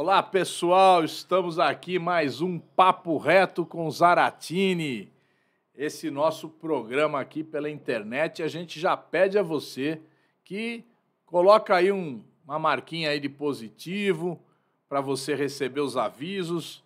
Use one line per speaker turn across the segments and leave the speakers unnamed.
Olá pessoal, estamos aqui mais um Papo Reto com Zaratini. Esse nosso programa aqui pela internet, a gente já pede a você que coloca aí um, uma marquinha aí de positivo para você receber os avisos,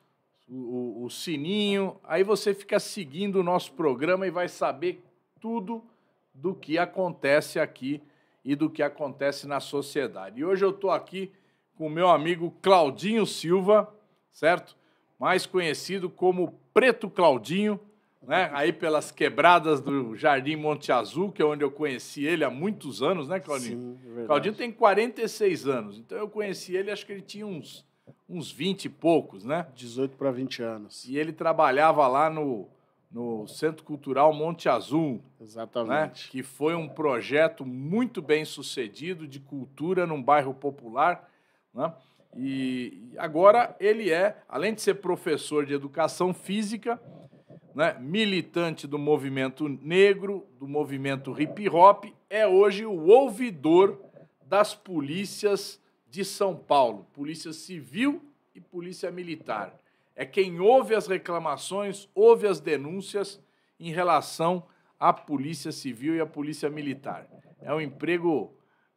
o, o, o sininho. Aí você fica seguindo o nosso programa e vai saber tudo do que acontece aqui e do que acontece na sociedade. E hoje eu estou aqui com o meu amigo Claudinho Silva, certo? Mais conhecido como Preto Claudinho, né? Aí pelas quebradas do Jardim Monte Azul, que é onde eu conheci ele há muitos anos, né, Claudinho? Sim, é Claudinho tem 46 anos, então eu conheci ele, acho que ele tinha uns, uns 20 e poucos, né? 18 para 20 anos. E ele trabalhava lá no, no Centro Cultural Monte Azul. Exatamente. Né? Que foi um projeto muito bem sucedido de cultura num bairro popular né? E agora ele é, além de ser professor de educação física, né, militante do movimento negro, do movimento hip hop, é hoje o ouvidor das polícias de São Paulo, polícia civil e polícia militar. É quem ouve as reclamações, ouve as denúncias em relação à polícia civil e à polícia militar. É um emprego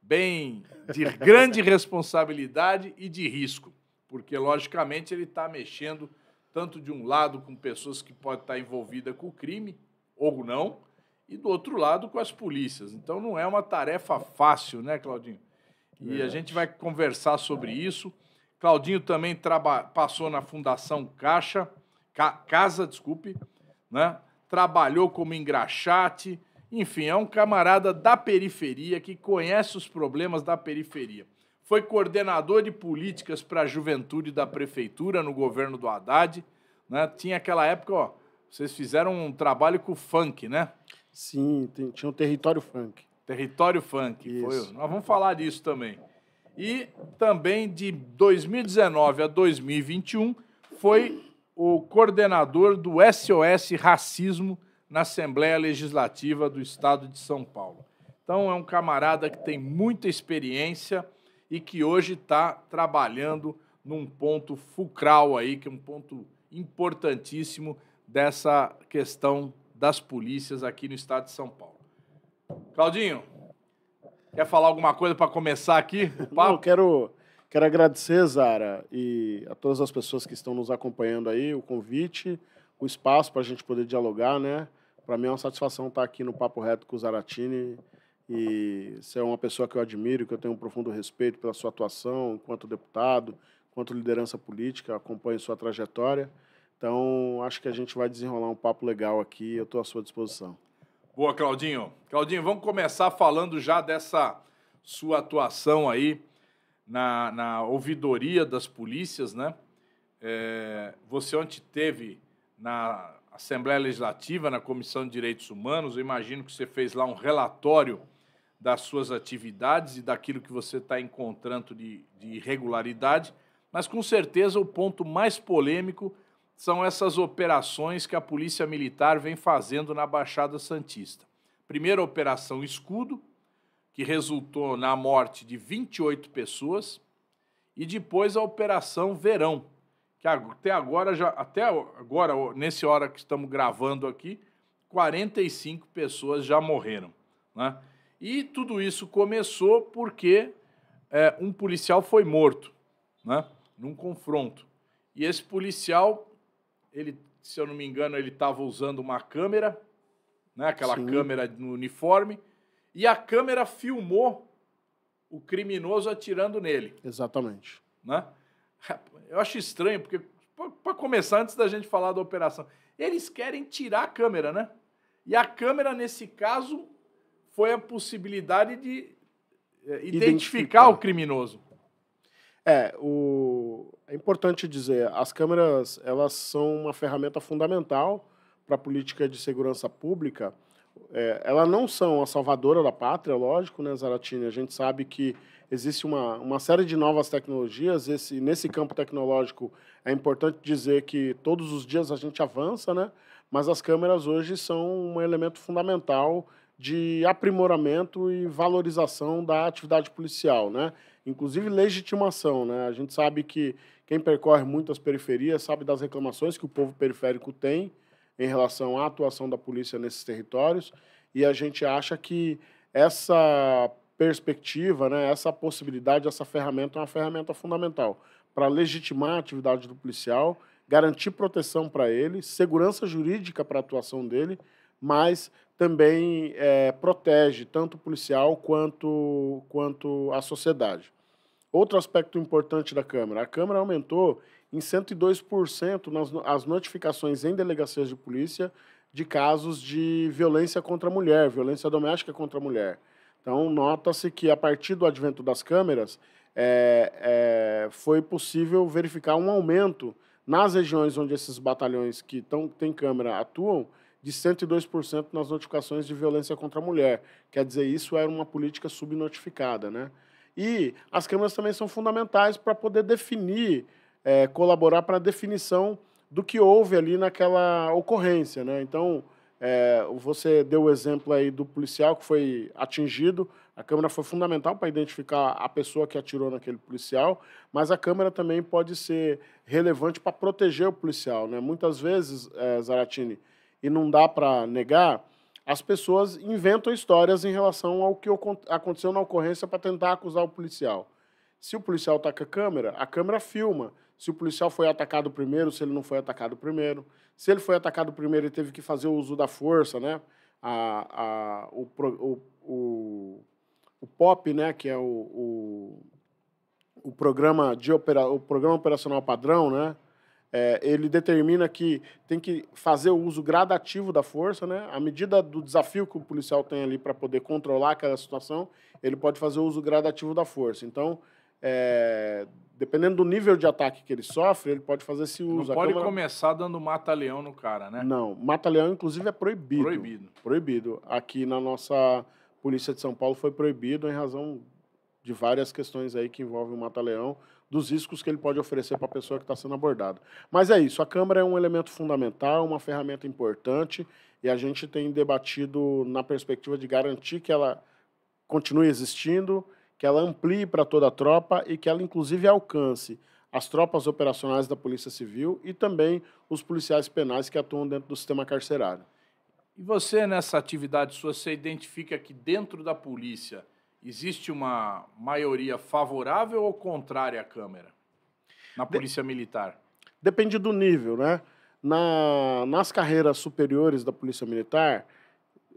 bem de grande responsabilidade e de risco, porque logicamente ele está mexendo tanto de um lado com pessoas que podem estar tá envolvidas com o crime ou não, e do outro lado com as polícias. Então não é uma tarefa fácil, né, Claudinho? E a gente vai conversar sobre isso. Claudinho também passou na Fundação Caixa, Ca Casa, desculpe, né? Trabalhou como engraxate, enfim, é um camarada da periferia que conhece os problemas da periferia. Foi coordenador de políticas para a juventude da prefeitura no governo do Haddad. Né? Tinha aquela época, ó, vocês fizeram um trabalho com o funk, né? Sim, tem, tinha o um território funk. Território funk. Isso. Foi, nós vamos falar disso também. E também de 2019 a 2021 foi o coordenador do SOS Racismo na Assembleia Legislativa do Estado de São Paulo. Então, é um camarada que tem muita experiência e que hoje está trabalhando num ponto fulcral aí, que é um ponto importantíssimo dessa questão das polícias aqui no estado de São Paulo. Claudinho, quer falar alguma coisa para começar aqui? Não,
quero, quero agradecer, Zara, e a todas as pessoas que estão nos acompanhando aí, o convite o espaço para a gente poder dialogar, né? Para mim é uma satisfação estar tá aqui no Papo Reto com o Zaratini e você é uma pessoa que eu admiro, que eu tenho um profundo respeito pela sua atuação enquanto deputado, enquanto liderança política, acompanho sua trajetória. Então, acho que a gente vai desenrolar um papo legal aqui, eu estou à sua disposição.
Boa, Claudinho. Claudinho, vamos começar falando já dessa sua atuação aí na, na ouvidoria das polícias, né? É, você ontem teve na Assembleia Legislativa, na Comissão de Direitos Humanos. Eu imagino que você fez lá um relatório das suas atividades e daquilo que você está encontrando de, de irregularidade, mas com certeza o ponto mais polêmico são essas operações que a Polícia Militar vem fazendo na Baixada Santista. Primeira operação Escudo, que resultou na morte de 28 pessoas, e depois a operação Verão, que até agora, já, até agora, nesse hora que estamos gravando aqui, 45 pessoas já morreram. Né? E tudo isso começou porque é, um policial foi morto né? num confronto. E esse policial, ele, se eu não me engano, ele estava usando uma câmera, né? aquela Sim. câmera no uniforme, e a câmera filmou o criminoso atirando nele. Exatamente. Né? Eu acho estranho, porque, para começar, antes da gente falar da operação, eles querem tirar a câmera, né? E a câmera, nesse caso, foi a possibilidade de é, identificar, identificar. o criminoso.
É, o... é importante dizer, as câmeras elas são uma ferramenta fundamental para a política de segurança pública, é, elas não são a salvadora da pátria, lógico, né, Zaratini? A gente sabe que existe uma, uma série de novas tecnologias. Esse, nesse campo tecnológico, é importante dizer que todos os dias a gente avança, né? mas as câmeras hoje são um elemento fundamental de aprimoramento e valorização da atividade policial, né? inclusive legitimação. Né? A gente sabe que quem percorre muitas periferias sabe das reclamações que o povo periférico tem em relação à atuação da polícia nesses territórios e a gente acha que essa perspectiva, né, essa possibilidade, essa ferramenta é uma ferramenta fundamental para legitimar a atividade do policial, garantir proteção para ele, segurança jurídica para a atuação dele, mas também é, protege tanto o policial quanto, quanto a sociedade. Outro aspecto importante da Câmara: a Câmara aumentou em 102% nas, as notificações em delegacias de polícia de casos de violência contra a mulher, violência doméstica contra a mulher. Então, nota-se que a partir do advento das câmeras, é, é, foi possível verificar um aumento nas regiões onde esses batalhões que tão, têm câmera atuam, de 102% nas notificações de violência contra a mulher. Quer dizer, isso era uma política subnotificada. Né? E as câmeras também são fundamentais para poder definir é, colaborar para a definição do que houve ali naquela ocorrência. Né? Então, é, você deu o exemplo aí do policial que foi atingido. A câmera foi fundamental para identificar a pessoa que atirou naquele policial, mas a câmera também pode ser relevante para proteger o policial. Né? Muitas vezes, é, Zaratini, e não dá para negar, as pessoas inventam histórias em relação ao que aconteceu na ocorrência para tentar acusar o policial. Se o policial está com a câmera, a câmera filma se o policial foi atacado primeiro, se ele não foi atacado primeiro. Se ele foi atacado primeiro e teve que fazer o uso da força, né? A, a, o, o, o, o POP, né? Que é o, o, o programa, de opera, o programa Operacional Padrão, né? É, ele determina que tem que fazer o uso gradativo da força, né? À medida do desafio que o policial tem ali para poder controlar aquela situação, ele pode fazer o uso gradativo da força. Então, é, dependendo do nível de ataque que ele sofre, ele pode fazer esse uso. Não pode câmera...
começar dando mata-leão no cara, né?
Não, mata-leão, inclusive, é proibido. Proibido. Proibido. Aqui na nossa Polícia de São Paulo foi proibido em razão de várias questões aí que envolvem o mata-leão, dos riscos que ele pode oferecer para a pessoa que está sendo abordada. Mas é isso, a câmera é um elemento fundamental, uma ferramenta importante, e a gente tem debatido na perspectiva de garantir que ela continue existindo, que ela amplie para toda a tropa e que ela, inclusive, alcance as tropas operacionais da Polícia Civil e também os policiais penais que atuam dentro do sistema carcerário.
E você, nessa atividade sua, você identifica que dentro da polícia existe uma maioria favorável ou contrária à Câmara? Na Polícia De... Militar?
Depende do nível, né? Na... Nas carreiras superiores da Polícia Militar,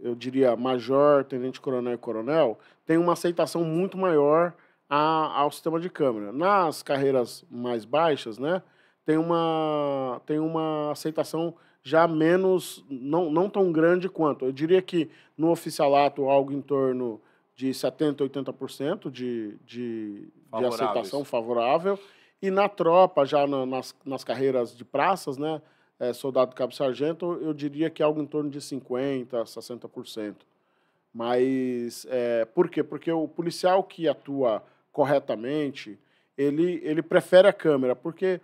eu diria, major, tenente coronel e coronel, tem uma aceitação muito maior a, ao sistema de câmera. Nas carreiras mais baixas, né, tem uma, tem uma aceitação já menos, não, não tão grande quanto. Eu diria que no oficialato, algo em torno de 70%, 80% de, de, de aceitação favorável. E na tropa, já na, nas, nas carreiras de praças, né, é, soldado cabo sargento, eu diria que é algo em torno de 50%, 60%. Mas é, por quê? Porque o policial que atua corretamente, ele, ele prefere a câmera, porque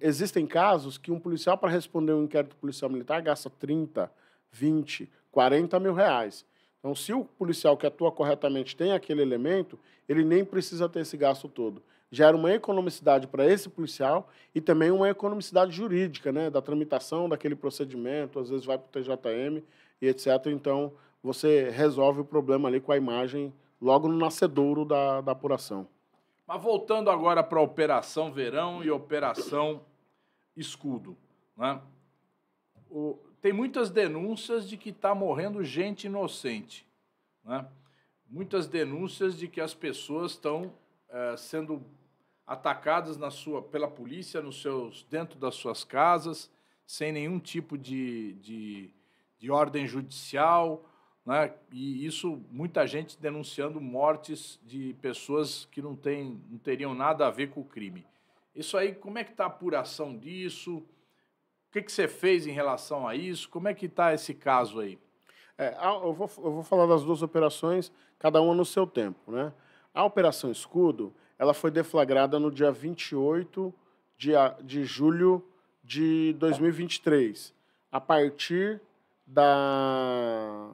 existem casos que um policial, para responder um inquérito policial militar, gasta 30, 20, 40 mil reais. Então, se o policial que atua corretamente tem aquele elemento, ele nem precisa ter esse gasto todo gera uma economicidade para esse policial e também uma economicidade jurídica, né, da tramitação daquele procedimento, às vezes vai para o TJM e etc. Então, você resolve o problema ali com a imagem logo no nascedouro da, da apuração.
Mas voltando agora para a Operação Verão e Operação Escudo, né? O, tem muitas denúncias de que está morrendo gente inocente, né? Muitas denúncias de que as pessoas estão é, eh, sendo atacadas na sua, pela polícia nos seus, dentro das suas casas, sem nenhum tipo de, de, de ordem judicial. Né? E isso, muita gente denunciando mortes de pessoas que não, tem, não teriam nada a ver com o crime. Isso aí, como é que está a apuração disso? O que, que você fez em relação a isso? Como é que está esse caso aí? É, eu, vou, eu vou
falar das duas operações, cada uma no seu tempo. Né? A Operação Escudo, ela foi deflagrada no dia 28 de, de julho de 2023, a partir da,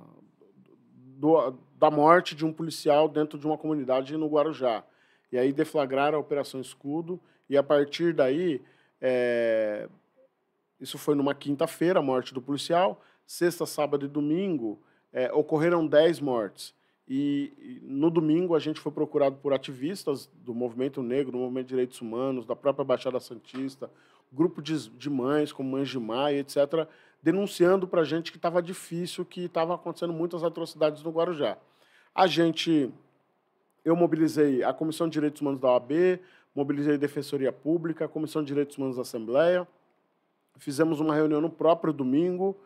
do, da morte de um policial dentro de uma comunidade no Guarujá. E aí deflagraram a Operação Escudo, e a partir daí, é, isso foi numa quinta-feira, a morte do policial, sexta, sábado e domingo, é, ocorreram 10 mortes. E, no domingo a gente foi procurado por ativistas do movimento negro, do movimento de direitos humanos, da própria Baixada Santista, grupo de, de mães, como Mães de Maia, etc., denunciando para a gente que estava difícil, que estava acontecendo muitas atrocidades no Guarujá. A gente, eu mobilizei a Comissão de Direitos Humanos da OAB, mobilizei a Defensoria Pública, a Comissão de Direitos Humanos da Assembleia, fizemos uma reunião no próprio domingo,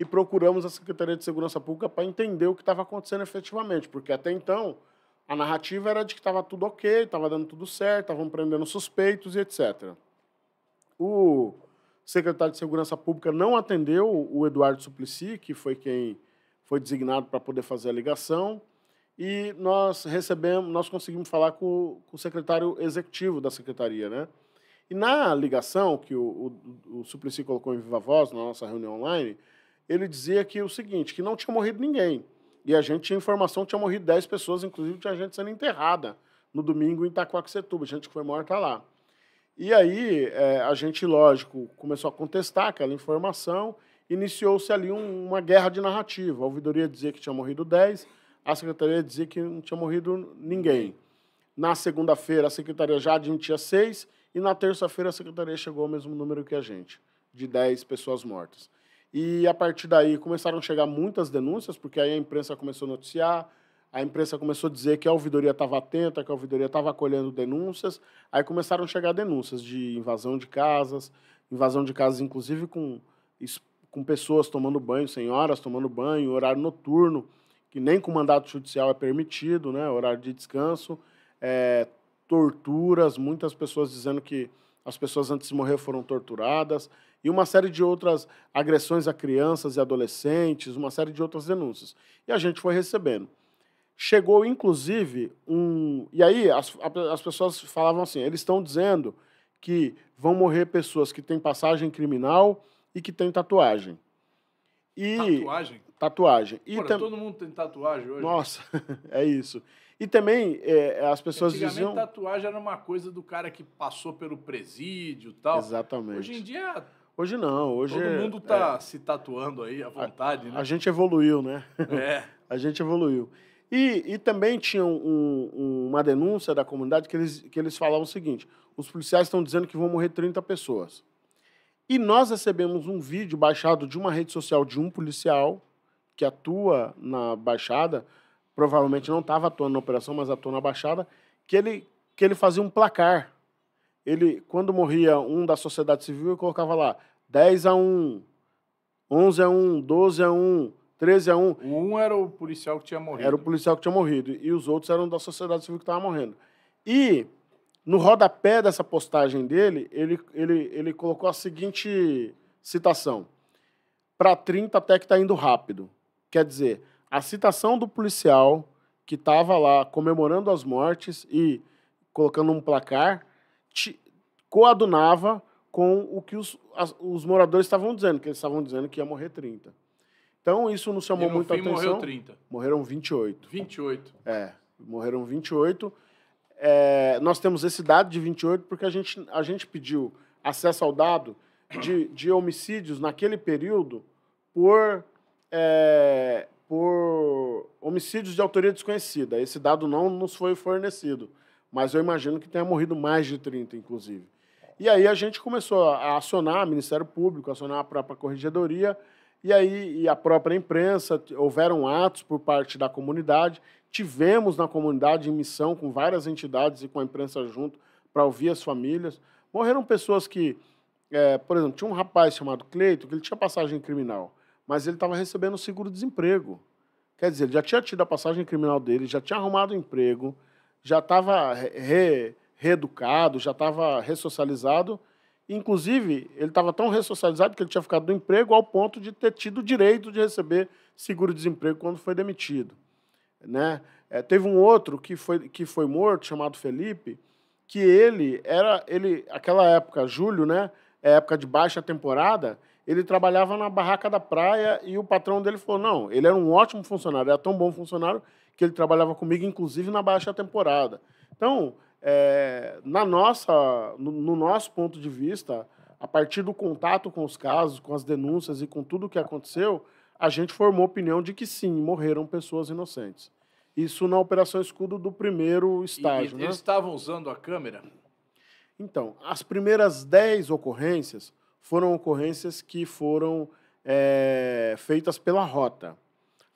e procuramos a Secretaria de Segurança Pública para entender o que estava acontecendo efetivamente, porque até então a narrativa era de que estava tudo ok, estava dando tudo certo, estavam prendendo suspeitos e etc. O secretário de Segurança Pública não atendeu o Eduardo Suplicy, que foi quem foi designado para poder fazer a ligação, e nós recebemos, nós conseguimos falar com, com o secretário executivo da secretaria, né? E na ligação que o, o, o Suplicy colocou em viva voz na nossa reunião online, ele dizia que o seguinte, que não tinha morrido ninguém. E a gente tinha informação que tinha morrido 10 pessoas, inclusive tinha gente sendo enterrada no domingo em Itacoaxetuba, gente que foi morta lá. E aí é, a gente, lógico, começou a contestar aquela informação, iniciou-se ali um, uma guerra de narrativa. A ouvidoria dizia que tinha morrido 10, a secretaria dizia que não tinha morrido ninguém. Na segunda-feira, a secretaria já admitia 6 e na terça-feira a secretaria chegou ao mesmo número que a gente, de 10 pessoas mortas. E a partir daí começaram a chegar muitas denúncias, porque aí a imprensa começou a noticiar, a imprensa começou a dizer que a ouvidoria estava atenta, que a ouvidoria estava acolhendo denúncias. Aí começaram a chegar denúncias de invasão de casas, invasão de casas, inclusive com, com pessoas tomando banho, senhoras tomando banho, horário noturno, que nem com mandato judicial é permitido, né? horário de descanso, é, torturas, muitas pessoas dizendo que as pessoas antes de morrer foram torturadas e uma série de outras agressões a crianças e adolescentes, uma série de outras denúncias. E a gente foi recebendo. Chegou, inclusive, um. E aí as, as pessoas falavam assim: eles estão dizendo que vão morrer pessoas que têm passagem criminal e que têm tatuagem. E... Tatuagem? Tatuagem. E Porra,
todo mundo tem tatuagem hoje. Nossa,
é isso. E também é, as pessoas diziam...
tatuagem era uma coisa do cara que passou pelo presídio e tal. Exatamente. Hoje em dia
Hoje não, hoje... Todo é- mundo
tá é, se tatuando aí à vontade, a, né? A gente
evoluiu, né? É. a gente evoluiu. E, e também tinha um, um, uma denúncia da comunidade que eles, que eles falavam o seguinte, os policiais estão dizendo que vão morrer 30 pessoas. E nós recebemos um vídeo baixado de uma rede social de um policial que atua na Baixada, provavelmente não estava atuando na operação, mas atuou na Baixada, que ele, que ele fazia um placar ele, quando morria um da sociedade civil, ele colocava lá 10 a 1, 11 a 1, 12 a 1, 13 a 1. Um era o policial que tinha morrido. Era o policial que tinha morrido. E os outros eram da sociedade civil que estava morrendo. E no rodapé dessa postagem dele, ele, ele, ele colocou a seguinte citação. Para 30 até que está indo rápido. Quer dizer, a citação do policial que estava lá comemorando as mortes e colocando um placar coadunava com o que os, as, os moradores estavam dizendo, que eles estavam dizendo que ia morrer 30. Então, isso nos chamou e no muita fim, atenção. morreu 30. Morreram 28. 28. É, morreram 28. É, nós temos esse dado de 28 porque a gente, a gente pediu acesso ao dado de, de homicídios naquele período por, é, por homicídios de autoria desconhecida. Esse dado não nos foi fornecido. Mas eu imagino que tenha morrido mais de 30, inclusive. E aí a gente começou a acionar o Ministério Público, acionar a própria Corregedoria, e aí e a própria imprensa, houveram atos por parte da comunidade, tivemos na comunidade em missão com várias entidades e com a imprensa junto para ouvir as famílias. Morreram pessoas que, é, por exemplo, tinha um rapaz chamado Cleito que ele tinha passagem criminal, mas ele estava recebendo seguro-desemprego. Quer dizer, ele já tinha tido a passagem criminal dele, já tinha arrumado um emprego, já estava re, reeducado, já estava ressocializado. Inclusive, ele estava tão ressocializado que ele tinha ficado do emprego ao ponto de ter tido o direito de receber seguro-desemprego quando foi demitido. Né? É, teve um outro que foi, que foi morto, chamado Felipe, que ele era, ele, aquela época, julho, né? É época de baixa temporada, ele trabalhava na barraca da praia e o patrão dele falou: não, ele era um ótimo funcionário, era tão bom funcionário que ele trabalhava comigo, inclusive na baixa temporada. Então, é, na nossa, no, no, nosso ponto de vista, a partir do contato com os casos, com as denúncias e com tudo o que aconteceu, a gente formou a opinião de que sim, morreram pessoas inocentes. Isso na Operação Escudo do primeiro estágio. E, né? eles
estavam usando a câmera?
Então, as primeiras 10 ocorrências foram ocorrências que foram é, feitas pela rota.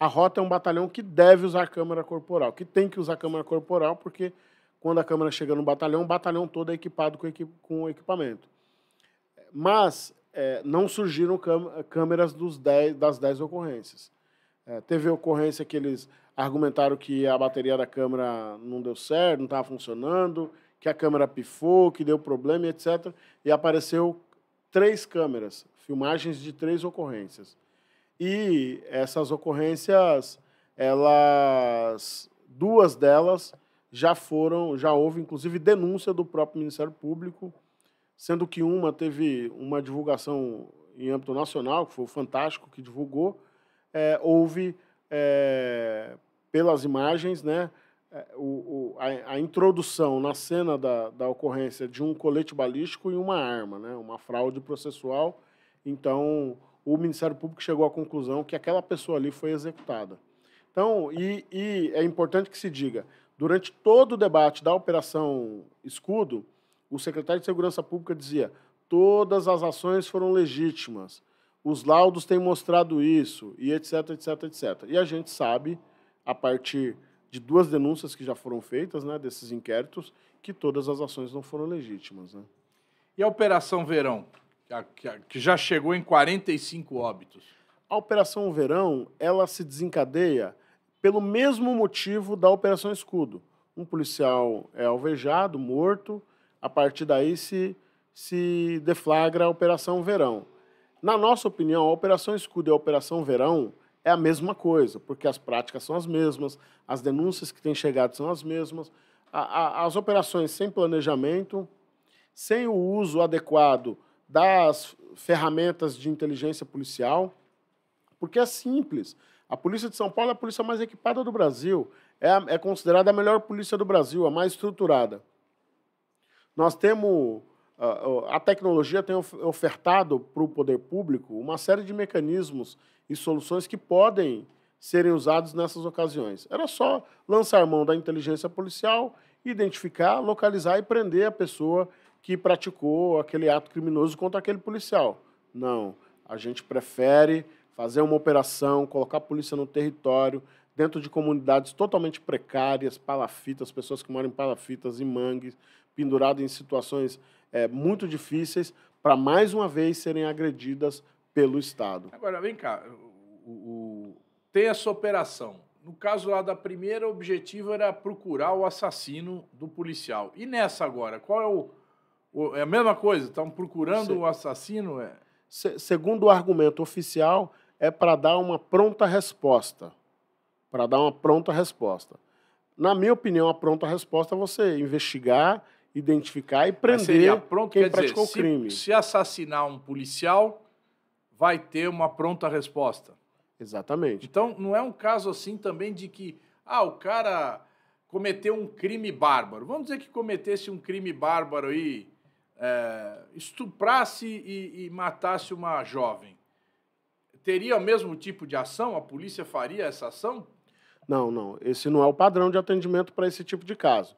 A Rota é um batalhão que deve usar câmera corporal, que tem que usar câmera corporal, porque quando a câmera chega no batalhão, o batalhão todo é equipado com, equi com equipamento. Mas é, não surgiram câmeras dez, das 10 ocorrências. É, teve ocorrência que eles argumentaram que a bateria da câmera não deu certo, não estava funcionando, que a câmera pifou, que deu problema, etc. E apareceu três câmeras, filmagens de três ocorrências. E essas ocorrências, elas, duas delas já foram, já houve inclusive denúncia do próprio Ministério Público, sendo que uma teve uma divulgação em âmbito nacional, que foi o Fantástico que divulgou, é, houve é, pelas imagens, né, é, o, o, a, a, introdução na cena da, da, ocorrência de um colete balístico e uma arma, né, uma fraude processual. Então, o Ministério Público chegou à conclusão que aquela pessoa ali foi executada. Então, e, e é importante que se diga, durante todo o debate da Operação Escudo, o secretário de Segurança Pública dizia: todas as ações foram legítimas, os laudos têm mostrado isso, e etc, etc, etc. E a gente sabe, a partir de duas denúncias que já foram feitas, né, desses inquéritos, que todas as ações
não foram legítimas. Né? E a Operação Verão? que já chegou em 45 óbitos. A Operação Verão, ela se desencadeia pelo
mesmo motivo da Operação Escudo. Um policial é alvejado, morto, a partir daí se, se deflagra a Operação Verão. Na nossa opinião, a Operação Escudo e a Operação Verão é a mesma coisa, porque as práticas são as mesmas, as denúncias que têm chegado são as mesmas. A, a, as operações sem planejamento, sem o uso adequado das ferramentas de inteligência policial, porque é simples. A polícia de São Paulo é a polícia mais equipada do Brasil, é, a, é considerada a melhor polícia do Brasil, a mais estruturada. Nós temos ah, ah, a tecnologia tem ofertado para o poder público uma série de mecanismos e soluções que podem serem usados nessas ocasiões. Era só lançar mão da inteligência policial, identificar, localizar e prender a pessoa que praticou aquele ato criminoso contra aquele policial. Não, a gente prefere fazer uma operação, colocar a polícia no território, dentro de comunidades totalmente precárias, palafitas, pessoas que moram em palafitas e mangues, penduradas em situações é, muito difíceis, para mais uma vez serem agredidas pelo Estado.
Agora, vem cá, o, o, tem essa operação. No caso lá da primeira, o objetivo era procurar o assassino do policial. E nessa agora, qual é o, é a mesma coisa, estão procurando Se... o assassino? É... Se, segundo
o argumento oficial, é para dar uma pronta resposta. Para dar uma pronta resposta. Na minha opinião, a pronta resposta é você investigar, identificar e prender pronto, quem praticou dizer, o crime. Se,
se assassinar um policial, vai ter uma pronta resposta. Exatamente. Então, não é um caso assim também de que, ah, o cara cometeu um crime bárbaro. Vamos dizer que cometesse um crime bárbaro aí, é, estuprasse e, e matasse uma jovem, teria o mesmo tipo de ação? A polícia faria essa ação?
Não, não. Esse não é o padrão de atendimento para esse tipo de caso.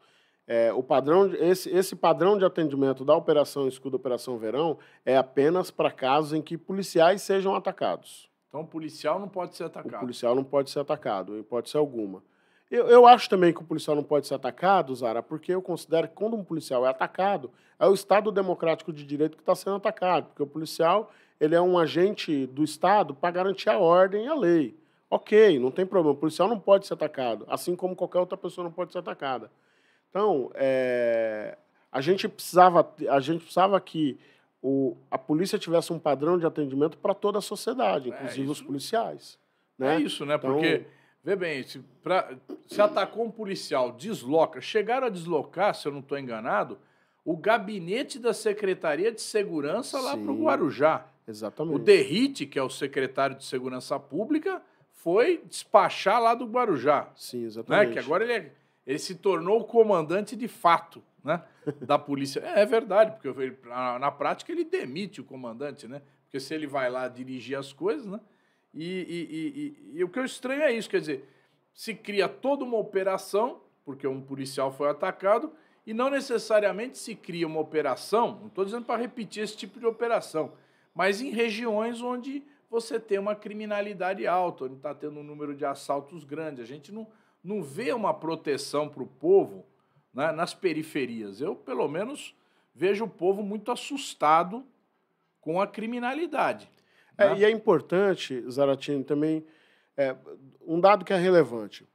É, o padrão, esse, esse padrão de atendimento da Operação Escudo Operação Verão é apenas para casos em que policiais sejam atacados.
Então, o policial não pode ser atacado. O
policial não pode ser atacado, pode hipótese alguma. Eu, eu acho também que o policial não pode ser atacado, Zara, porque eu considero que quando um policial é atacado, é o Estado democrático de direito que está sendo atacado, porque o policial ele é um agente do Estado para garantir a ordem e a lei. Ok, não tem problema. O policial não pode ser atacado, assim como qualquer outra pessoa não pode ser atacada. Então, é, a gente precisava, a gente precisava que o, a polícia tivesse um padrão de atendimento para
toda a sociedade, é inclusive é os policiais. Né? É isso, né? Então, Porque Vê bem, se, pra, se atacou um policial, desloca. Chegaram a deslocar, se eu não estou enganado, o gabinete da Secretaria de Segurança lá para o Guarujá. Exatamente. O Derrite, que é o secretário de Segurança Pública, foi despachar lá do Guarujá. Sim, exatamente. Né? Que agora ele, é, ele se tornou o comandante de fato né? da polícia. é, é, verdade, porque ele, na, na prática ele demite o comandante, né? Porque se ele vai lá dirigir as coisas, né? E, e, e, e, o que eu estranho é isso, quer dizer, se cria toda uma operação, porque um policial foi atacado, e não necessariamente se cria uma operação, não estou dizendo para repetir esse tipo de operação, mas em regiões onde você tem uma criminalidade alta, onde está tendo um número de assaltos grande. A gente não, não vê uma proteção para o povo né, nas periferias. Eu, pelo menos, vejo o povo muito assustado com a criminalidade. É, né? E é
importante, Zaratini, também, é, um dado que é relevante.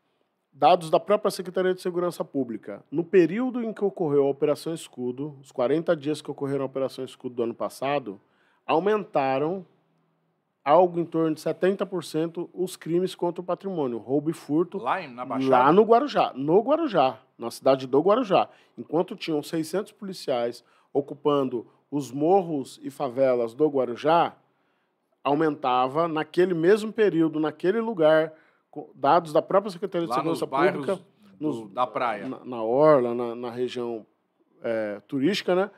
Dados da própria Secretaria de Segurança Pública. No período em que ocorreu a Operação Escudo, os 40 dias que ocorreram a Operação Escudo do ano passado, aumentaram algo em torno de 70% os crimes contra o patrimônio, roubo e furto. Lá, em, na Baixada? lá no Guarujá, no Guarujá, na cidade do Guarujá. Enquanto tinham 600 policiais ocupando os morros e favelas do Guarujá, aumentava naquele mesmo período, naquele lugar, dados da própria Secretaria de Lá Segurança Pública. Do,
nos, da praia.
Na, na orla, na, na região é, turística, né?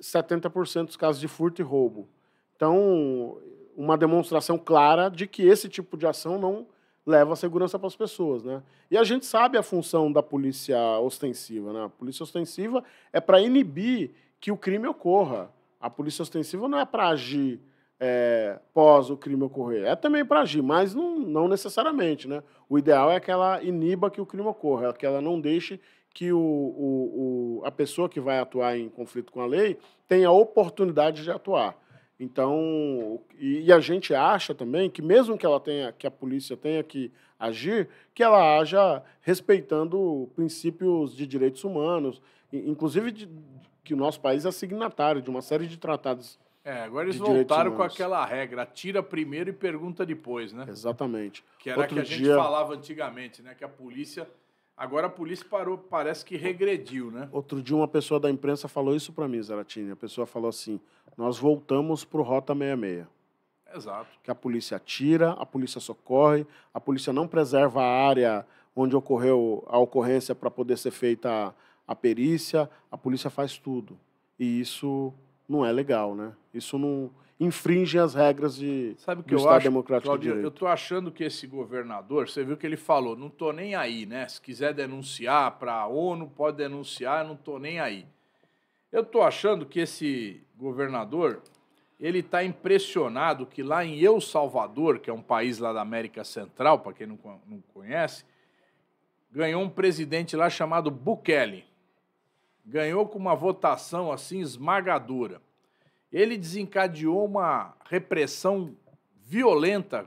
70% dos casos de furto e roubo. Então, uma demonstração clara de que esse tipo de ação não leva segurança para as pessoas, né? E a gente sabe a função da polícia ostensiva, né? A polícia ostensiva é para inibir que o crime ocorra. A polícia ostensiva não é para agir é, pós o crime ocorrer. É também para agir, mas não, não necessariamente. Né? O ideal é que ela iniba que o crime ocorra, que ela não deixe que o, o, o, a pessoa que vai atuar em conflito com a lei tenha a oportunidade de atuar. Então, e, e, a gente acha também que mesmo que ela tenha, que a polícia tenha que agir, que ela haja respeitando princípios de direitos humanos, inclusive de, que o nosso país é signatário de uma série de tratados
é, agora eles voltaram com aquela regra, atira primeiro e pergunta depois, né?
Exatamente.
Que era Outro que a gente falava antigamente, né? Que a polícia. Agora a polícia parou, parece que regrediu, né?
Outro dia uma pessoa da imprensa falou isso para mim, Zaratini. A pessoa falou assim: nós voltamos pro Rota 66. Exato. Que a polícia atira, a polícia socorre, a polícia não preserva a área onde ocorreu a ocorrência para poder ser feita a perícia, a polícia faz tudo. E isso não é legal, né? Isso não infringe as regras de
Sabe o que do eu Estado acho, Democrático Claudio, de Direito. Eu estou achando que esse governador, você viu que ele falou, não estou nem aí, né? Se quiser denunciar para a ONU, pode denunciar, não estou nem aí. Eu estou achando que esse governador, ele está impressionado que lá em El Salvador, que é um país lá da América Central, para quem não, não conhece, ganhou um presidente lá chamado Bukele ganhou com uma votação assim esmagadora. Ele desencadeou uma repressão violenta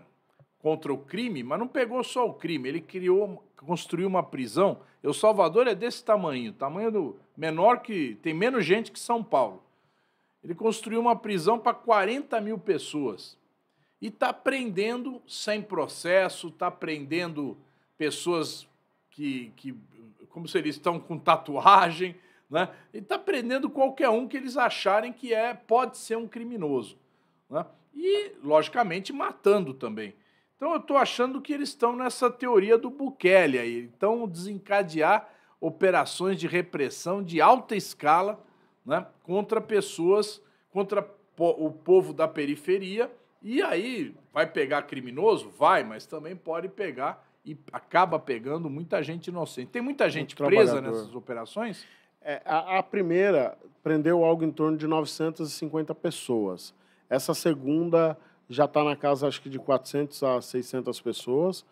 contra o crime, mas não pegou só o crime, ele criou, construiu uma prisão. El Salvador é desse tamanho, tamanho do menor que tem menos gente que São Paulo. Ele construiu uma prisão para 40 mil pessoas e está prendendo sem processo, está prendendo pessoas que, que, como se eles estão com tatuagem, né? E está prendendo qualquer um que eles acharem que é pode ser um criminoso. Né? E, logicamente, matando também. Então eu estou achando que eles estão nessa teoria do Bukele aí. Então desencadear operações de repressão de alta escala né, contra pessoas, contra o povo da periferia. E aí vai pegar criminoso? Vai, mas também pode pegar e acaba pegando muita gente inocente. Tem muita gente presa nessas operações? É, a, a, primeira
prendeu algo em torno de 950 pessoas. Essa segunda já está na casa, acho que de 400 a 600 pessoas.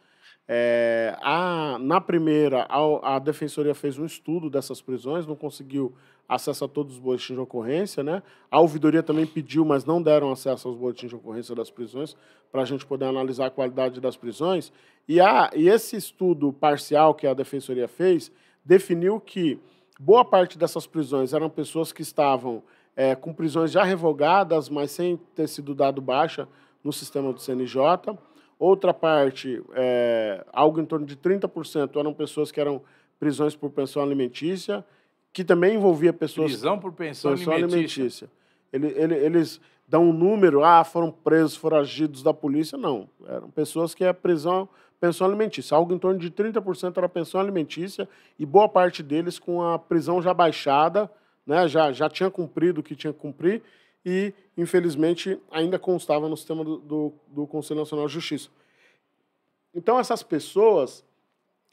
É, a, na primeira, a, a, Defensoria fez um estudo dessas prisões, não conseguiu acesso a todos os boletins de ocorrência. Né? A ouvidoria também pediu, mas não deram acesso aos boletins de ocorrência das prisões, para a gente poder analisar a qualidade das prisões. E, a, e esse estudo parcial que a Defensoria fez definiu que Boa parte dessas prisões eram pessoas que estavam é, com prisões já revogadas, mas sem ter sido dado baixa no sistema do CNJ. Outra parte, é, algo em torno de 30%, eram pessoas que eram prisões por pensão alimentícia, que também envolvia pessoas... Prisão por pensão, pensão alimentícia. alimentícia. Ele, ele, eles dão um número, ah, foram presos, foragidos da polícia. Não, eram pessoas que a prisão pensão alimentícia. Algo em torno de 30% era pensão alimentícia e boa parte deles com a prisão já baixada, né, já, já tinha cumprido o que tinha que cumprir e, infelizmente, ainda constava no sistema do, do, do Conselho Nacional de Justiça. Então, essas pessoas,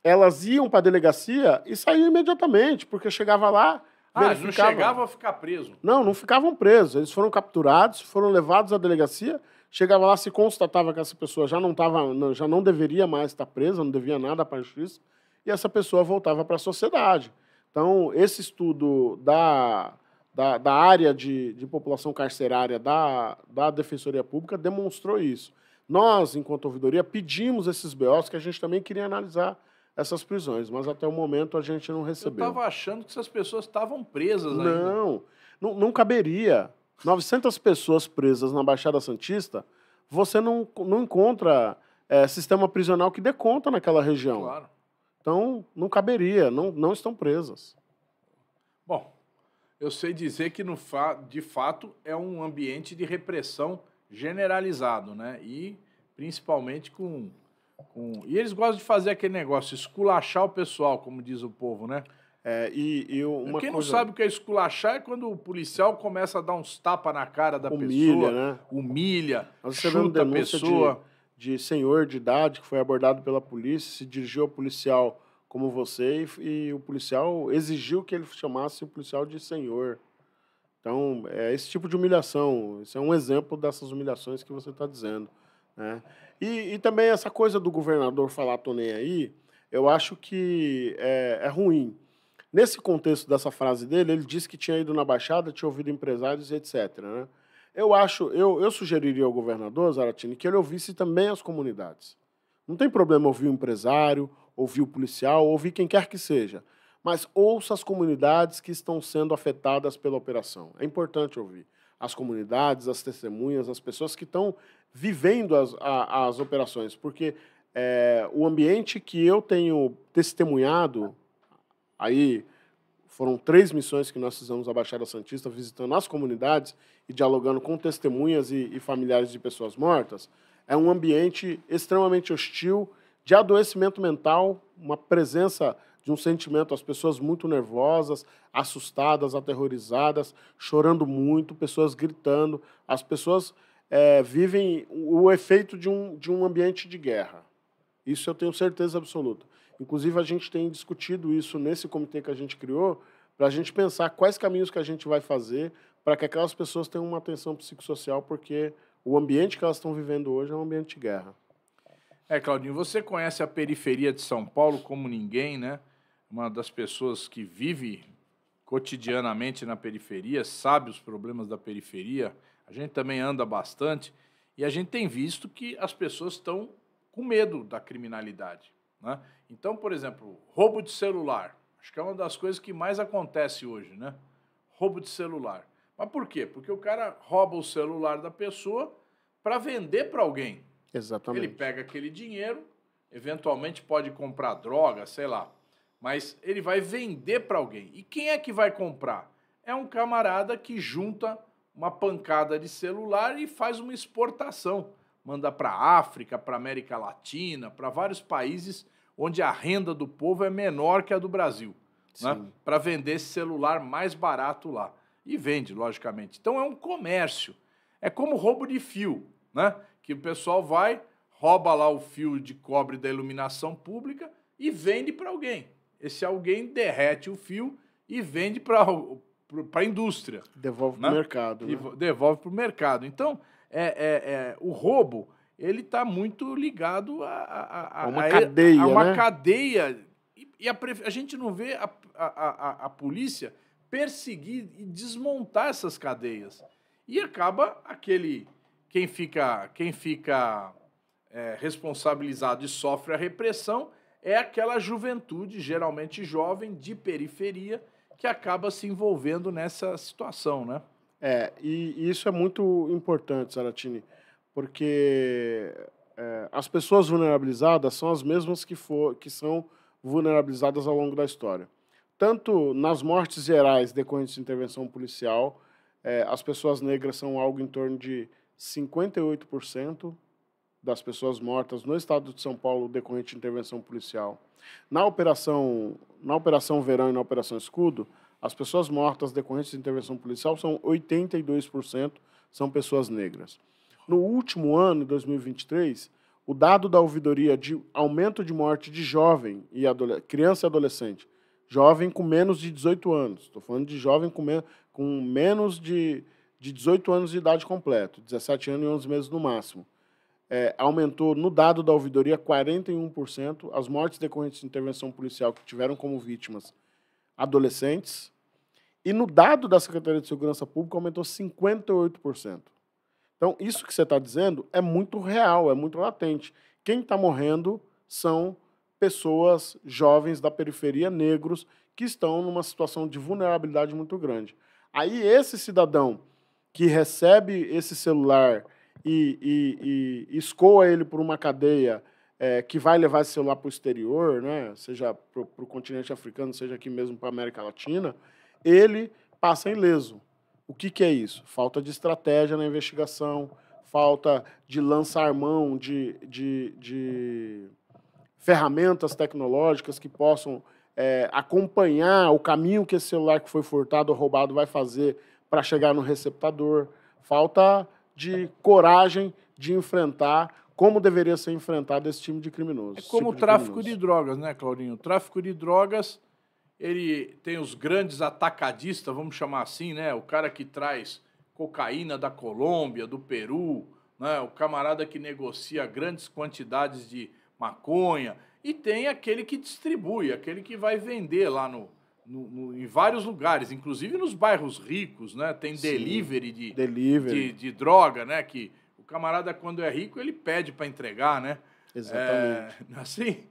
elas iam para a delegacia e saíam imediatamente, porque chegava lá, ah, eles não chegavam
a ficar preso.
Não, não ficavam presos. Eles foram capturados, foram levados à delegacia Chegava lá, se constatava que essa pessoa já não, tava, já não deveria mais estar presa, não devia nada para a justiça, e essa pessoa voltava para a sociedade. Então, esse estudo da, da, da área de, de população carcerária da, da Defensoria Pública demonstrou isso. Nós, enquanto ouvidoria, pedimos esses BOs que a gente também queria analisar essas prisões, mas até o momento a gente não recebeu. Eu estava
achando que essas pessoas estavam presas não,
Não, não caberia. 900 pessoas presas na Baixada Santista, você não, não encontra é, sistema prisional que dê conta naquela região. Claro. Então, não caberia, não, não estão presas.
Bom, eu sei dizer que, no fa de fato, é um ambiente de repressão generalizado, né? E principalmente com, com... E eles gostam de fazer aquele negócio, esculachar o pessoal, como diz o povo, né? É, e, e é, uma Quem coisa... não sabe o que é esculachar é quando o policial começa a dar uns tapas na cara da humilha, pessoa. Né? Humilha, Nós chuta a pessoa.
De, de, senhor de idade que foi abordado pela polícia, se dirigiu ao policial como você e, e o policial exigiu que ele chamasse o policial de senhor. Então, é esse tipo de humilhação. Isso é um exemplo dessas humilhações que você está dizendo. Né? E, e, também essa coisa do governador falar, Tonei, aí, eu acho que é, é ruim Nesse contexto dessa frase dele, ele disse que tinha ido na Baixada, tinha ouvido empresários, etc. Né? Eu acho, eu, eu sugeriria ao governador Zaratini que ele ouvisse também as comunidades. Não tem problema ouvir o empresário, ouvir o policial, ouvir quem quer que seja, mas ouça as comunidades que estão sendo afetadas pela operação. É importante ouvir as comunidades, as testemunhas, as pessoas que estão vivendo as, a, as operações, porque é, o ambiente que eu tenho testemunhado Aí foram três missões que nós fizemos a Baixada Santista, visitando as comunidades e dialogando com testemunhas e, e familiares de pessoas mortas. É um ambiente extremamente hostil, de adoecimento mental, uma presença de um sentimento, as pessoas muito nervosas, assustadas, aterrorizadas, chorando muito, pessoas gritando. As pessoas é, vivem o, o efeito de um, de um ambiente de guerra. Isso eu tenho certeza absoluta. Inclusive, a gente tem discutido isso nesse comitê que a gente criou, para a gente pensar quais caminhos que a gente vai fazer para que aquelas pessoas tenham uma atenção psicossocial, porque o ambiente que elas estão vivendo
hoje é um ambiente de guerra. É, Claudinho, você conhece a periferia de São Paulo como ninguém, né? Uma das pessoas que vive cotidianamente na periferia, sabe os problemas da periferia. A gente também anda bastante e a gente tem visto que as pessoas estão com medo da criminalidade. Né? Então, por exemplo, roubo de celular. Acho que é uma das coisas que mais acontece hoje, né? Roubo de celular. Mas por quê? Porque o cara rouba o celular da pessoa para vender para alguém. Exatamente. Ele pega aquele dinheiro, eventualmente pode comprar droga, sei lá. Mas ele vai vender para alguém. E quem é que vai comprar? É um camarada que junta uma pancada de celular e faz uma exportação manda para a África, para a América Latina, para vários países onde a renda do povo é menor que a do Brasil, né? para vender esse celular mais barato lá. E vende, logicamente. Então é um comércio. É como roubo de fio, né? que o pessoal vai, rouba lá o fio de cobre da iluminação pública e vende para alguém. Esse alguém derrete o fio e vende para a indústria. Devolve né? para o mercado. Né? Devolve para o mercado. Então, é, é, é, o roubo ele está muito ligado a, a, a, uma a, cadeia. A uma né? cadeia. E, e a, gente não vê a, a, a, polícia perseguir e desmontar essas cadeias. E acaba aquele. Quem fica, quem fica é, responsabilizado e sofre a repressão é aquela juventude, geralmente jovem, de periferia, que acaba se envolvendo nessa situação, né? É, e, e isso é muito importante, Zaratini, porque
é, as pessoas vulnerabilizadas são as mesmas que, for, que são vulnerabilizadas ao longo da história. Tanto nas mortes gerais decorrentes de intervenção policial, é, as pessoas negras são algo em torno de 58% das pessoas mortas no estado de São Paulo decorrente de intervenção policial. Na operação, na operação Verão e na operação Escudo, as pessoas mortas decorrentes de intervenção policial são 82% são pessoas negras. No último ano, em 2023, o dado da ouvidoria de aumento de morte de jovem e criança e adolescente, jovem com menos de 18 anos, estou falando de jovem com, me com menos de, de 18 anos de idade completa, 17 anos e 11 meses no máximo, é, aumentou no dado da ouvidoria 41%. As mortes decorrentes de intervenção policial que tiveram como vítimas adolescentes. E no dado da Secretaria de Segurança Pública aumentou 58%. Então, isso que você está dizendo é muito real, é muito latente. Quem está morrendo são pessoas jovens da periferia, negros, que estão numa situação de vulnerabilidade muito grande. Aí, esse cidadão que recebe esse celular e, e, e escoa ele por uma cadeia é, que vai levar esse celular para o exterior, né? seja para o continente africano, seja aqui mesmo para a América Latina, ele passa ileso. O que, que é isso? Falta de estratégia na investigação, falta de lançar mão de, de, de ferramentas tecnológicas que possam é, acompanhar o caminho que esse celular que foi furtado ou roubado vai fazer para chegar no receptador. Falta de coragem de enfrentar como deveria ser enfrentado esse time de criminosos. É como tipo o tráfico de,
de, drogas, né, Claudinho? O tráfico de drogas, ele tem os grandes atacadistas, vamos chamar assim, né? O cara que traz cocaína da Colômbia, do Peru, né? O camarada que negocia grandes quantidades de maconha. E tem aquele que distribui, aquele que vai vender lá no, no, no, em vários lugares, inclusive nos bairros ricos, né? Tem delivery, Sim, de, delivery. De, de droga, né? Que camarada, quando é rico, ele pede para entregar, né? Exatamente. É, é assim,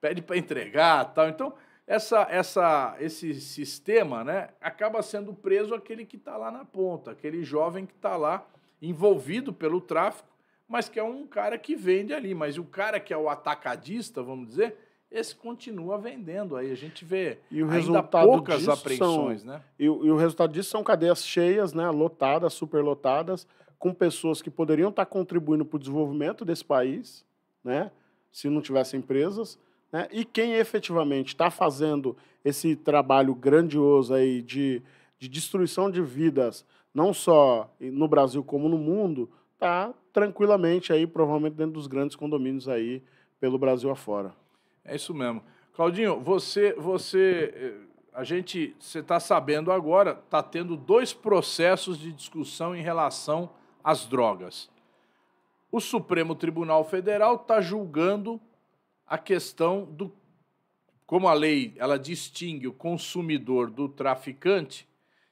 pede para entregar tal. Então, essa, essa, esse sistema né, acaba sendo preso aquele que está lá na ponta, aquele jovem que está lá envolvido pelo tráfico, mas que é um cara que vende ali. Mas o cara que é o atacadista, vamos dizer, esse continua vendendo. Aí a gente vê e o resultado poucas apreensões. São, né?
E, e, o resultado disso são cadeias cheias, né, lotadas, superlotadas, com pessoas que poderiam estar contribuindo para o desenvolvimento desse país, né? se não tivessem empresas, né? e quem efetivamente está fazendo esse trabalho grandioso aí de, de destruição de vidas, não só no Brasil como no mundo, está tranquilamente aí, provavelmente dentro dos grandes condomínios aí pelo Brasil afora.
É isso mesmo. Claudinho, você, você, eh, a gente, você está sabendo agora, está tendo dois processos de discussão em relação as drogas. O Supremo Tribunal Federal está julgando a questão do como a lei ela distingue o consumidor do traficante,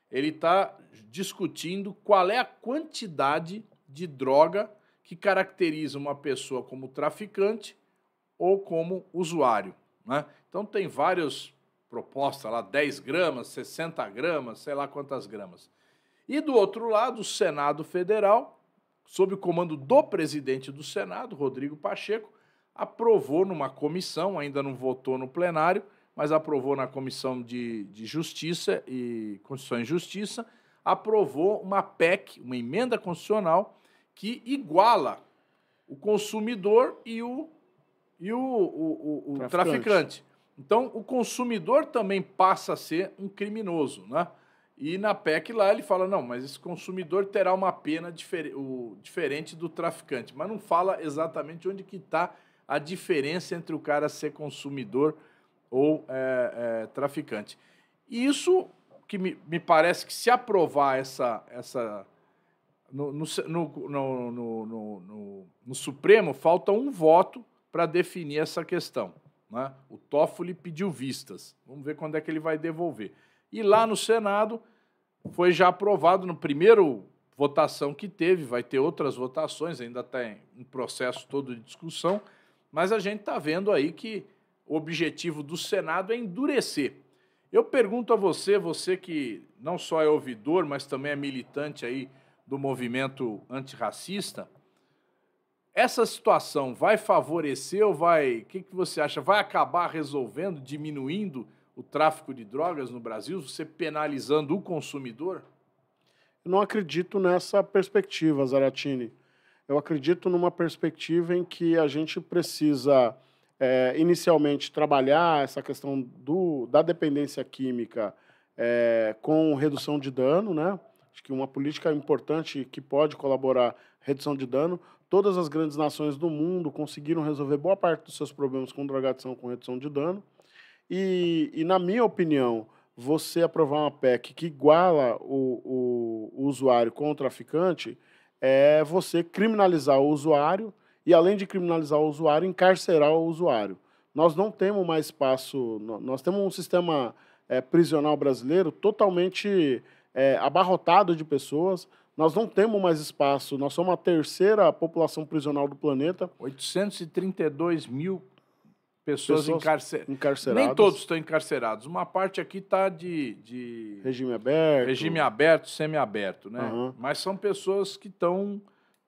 ele está discutindo qual é a quantidade de droga que caracteriza uma pessoa como traficante ou como usuário. Né? Então tem várias propostas lá, 10 gramas, 60 gramas, sei lá quantas gramas. E do outro lado, o Senado Federal, sob o comando do presidente do Senado, Rodrigo Pacheco, aprovou numa comissão, ainda não votou no plenário, mas aprovou na Comissão de, de Justiça e Constituição e Justiça, aprovou uma PEC, uma emenda constitucional, que iguala o consumidor e o, e o, o, o traficante. traficante. Então, o consumidor também passa a ser um criminoso, né? E na PEC lá ele fala, não, mas esse consumidor terá uma pena difer o, diferente do traficante. Mas não fala exatamente onde que está a diferença entre o cara ser consumidor ou é, é, traficante. E isso que me, me parece que se aprovar essa... essa no, no, no, no Supremo, falta um voto para definir essa questão. Né? O Toffoli pediu vistas. Vamos ver quando é que ele vai devolver. E lá no Senado foi já aprovado no primeiro votação que teve, vai ter outras votações, ainda tem tá um processo todo de discussão, mas a gente está vendo aí que o objetivo do Senado é endurecer. Eu pergunto a você, você que não só é ouvidor, mas também é militante aí do movimento antirracista, essa situação vai favorecer ou vai. O que, que você acha? Vai acabar resolvendo, diminuindo o tráfico de drogas no Brasil, você penalizando o consumidor?
Eu não acredito nessa perspectiva, Zaratini. Eu acredito numa perspectiva em que a gente precisa, é, inicialmente, trabalhar essa questão do, da dependência química é, com redução de dano, né? Acho que uma política importante que pode colaborar redução de dano. Todas as grandes nações do mundo conseguiram resolver boa parte dos seus problemas com drogadição com redução de dano. E, e, na minha opinião, você aprovar uma PEC que iguala o, o, o usuário com o traficante é você criminalizar o usuário e, além de criminalizar o usuário, encarcerar o usuário. Nós não temos mais espaço, nós temos um sistema é, prisional brasileiro totalmente é, abarrotado de pessoas. Nós não temos mais espaço, nós somos a terceira população prisional do
planeta. 832 mil pessoas, pessoas encarcer... encarceradas. Nem todos estão encarcerados. Uma parte aqui está de, de, Regime aberto. Regime aberto, semi-aberto, né? Uhum. Mas são pessoas que estão,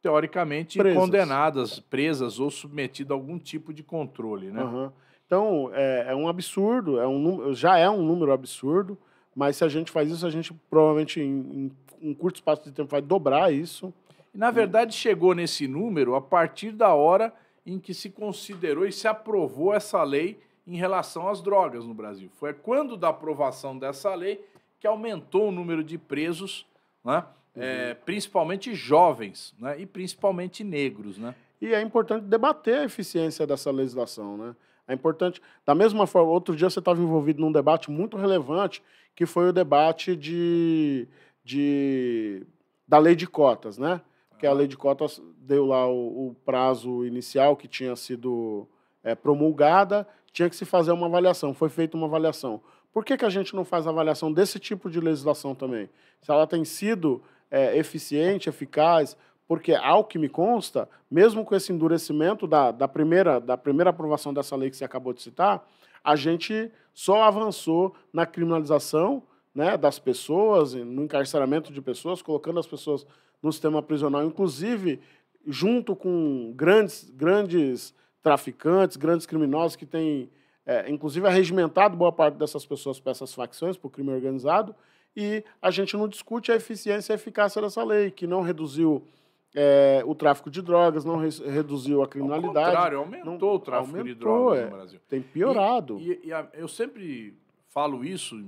teoricamente, presas. condenadas, presas ou submetidas a algum tipo de controle, né? Uhum.
Então, é, é, um absurdo, é um, já é um número absurdo, mas se a gente faz isso, a gente provavelmente, em,
em um curto espaço de tempo, vai dobrar isso. E, na verdade, chegou nesse número a partir da hora em que se considerou e se aprovou essa lei em relação às drogas no Brasil. Foi quando da aprovação dessa lei que aumentou o número de presos, né? Uhum. É, principalmente jovens né? e principalmente negros. Né? E é
importante debater a eficiência dessa legislação. Né? É importante. Da mesma forma, outro dia você estava envolvido num debate muito relevante, que foi o debate de, de, da lei de cotas. Né? que a lei de cotas deu lá o, o prazo inicial que tinha sido é, promulgada, tinha que se fazer uma avaliação, foi feita uma avaliação. Por que, que a gente não faz avaliação desse tipo de legislação também? Se ela tem sido é, eficiente, eficaz, porque, ao que me consta, mesmo com esse endurecimento da, da, primeira, da primeira aprovação dessa lei que você acabou de citar, a gente só avançou na criminalização né, das pessoas, no encarceramento de pessoas, colocando as pessoas no sistema prisional, inclusive junto com grandes, grandes traficantes, grandes criminosos que têm, é, inclusive, arregimentado boa parte dessas pessoas para essas facções, para o crime organizado, e a gente não discute a eficiência e a eficácia dessa lei, que não reduziu é, o tráfico de drogas, não re reduziu a criminalidade. Ao contrário, aumentou não, o tráfico aumentou, de drogas no é. Brasil. tem piorado.
E, e, e a, eu sempre falo isso,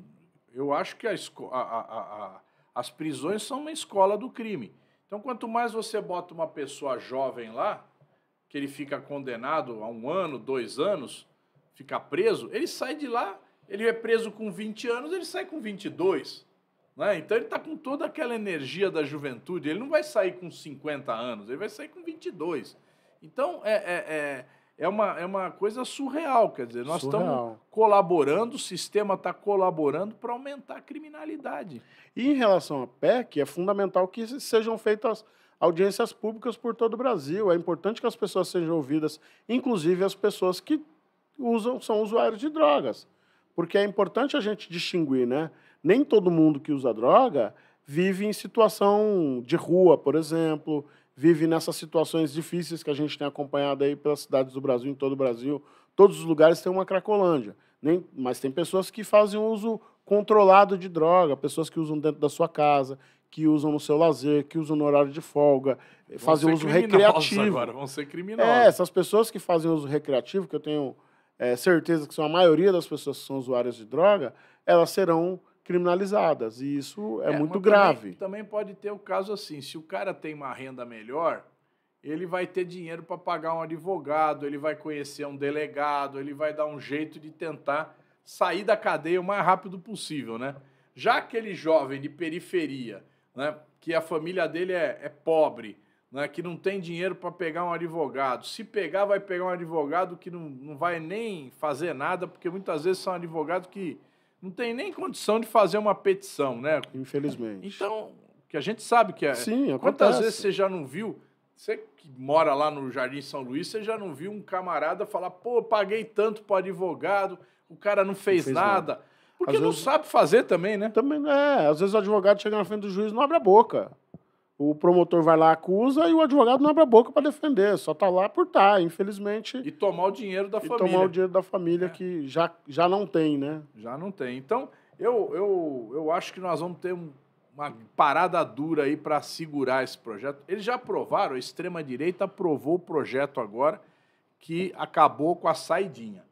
eu acho que a, a, as prisões são uma escola do crime. Então, quanto mais você bota uma pessoa jovem lá, que ele fica condenado a um ano, dois anos, fica preso, ele sai de lá, ele é preso com 20 anos, ele sai com 22. Né? Então, ele está com toda aquela energia da juventude, ele não vai sair com 50 anos, ele vai sair com 22. Então, é, é, é é uma, é uma coisa surreal. Quer dizer, nós estamos colaborando, o sistema está colaborando para aumentar a criminalidade. E em relação à PEC,
é fundamental que sejam feitas audiências públicas por todo o Brasil. É importante que as pessoas sejam ouvidas, inclusive as pessoas que usam são usuários de drogas. Porque é importante a gente distinguir, né? Nem todo mundo que usa droga vive em situação de rua, por exemplo, vive nessas situações difíceis que a gente tem acompanhado aí pelas cidades do Brasil, em todo o Brasil. Todos os lugares têm uma cracolândia. Nem, mas tem pessoas que fazem uso controlado de droga, pessoas que usam dentro da sua casa, que usam no seu lazer, que usam no horário de folga, eh, vão fazem uso recreativo. Agora, vão ser é, criminosos. É, essas pessoas que fazem uso recreativo, que eu tenho é, certeza que são a maioria das pessoas que são usuárias de droga, elas serão criminalizadas. E isso é, é muito grave. Também,
também, pode ter o caso assim: se o cara tem uma renda melhor, ele vai ter dinheiro para pagar um advogado, ele vai conhecer um delegado, ele vai dar um jeito de tentar sair da cadeia o mais rápido possível, né? Já aquele jovem de periferia, né, que a família dele é, é pobre, né, que não tem dinheiro para pegar um advogado. Se pegar, vai pegar um advogado que não, não vai nem fazer nada, porque muitas vezes são advogados que não tem nem condição de fazer uma petição, né? Infelizmente. Então, que a gente sabe que é. Sim, acontece. Quantas vezes você já não viu? Você que mora lá no Jardim São Luís, você já não viu um camarada falar, pô, paguei tanto para advogado, o cara não fez, não fez nada. nada. Porque às não vezes... sabe fazer
também, né? Também, é. Às vezes o advogado chega na frente do juiz e não abre a boca. O promotor vai lá, acusa e o advogado não abre a boca para defender, só tá lá por
tá, infelizmente. E tomar o dinheiro da e família. Tomar o dinheiro da família é. que já, já não tem, né? Já não tem. Então, eu, eu, eu acho que nós vamos ter um, uma parada dura aí para segurar esse projeto. Eles já aprovaram, a extrema-direita aprovou o projeto agora que acabou com a saidinha.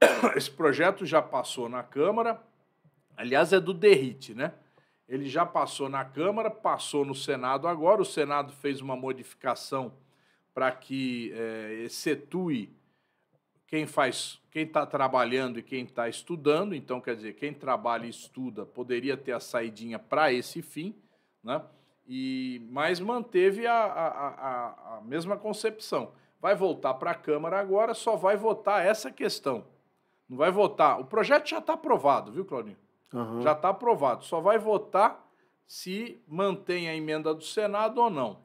Esse projeto já passou na Câmara, aliás, é do Derrite, né? Ele já passou na Câmara, passou no Senado agora. O Senado fez uma modificação para que é, quem faz, quem está trabalhando e quem está estudando. Então, quer dizer, quem trabalha e estuda poderia ter a saidinha para esse fim, né? E, mas manteve a, a, a, a mesma concepção. Vai voltar para a Câmara agora, só vai votar essa questão. Não vai votar. O projeto já está aprovado, viu, Claudinho? Uhum. Já está aprovado. Só vai votar se mantém a emenda do Senado ou não.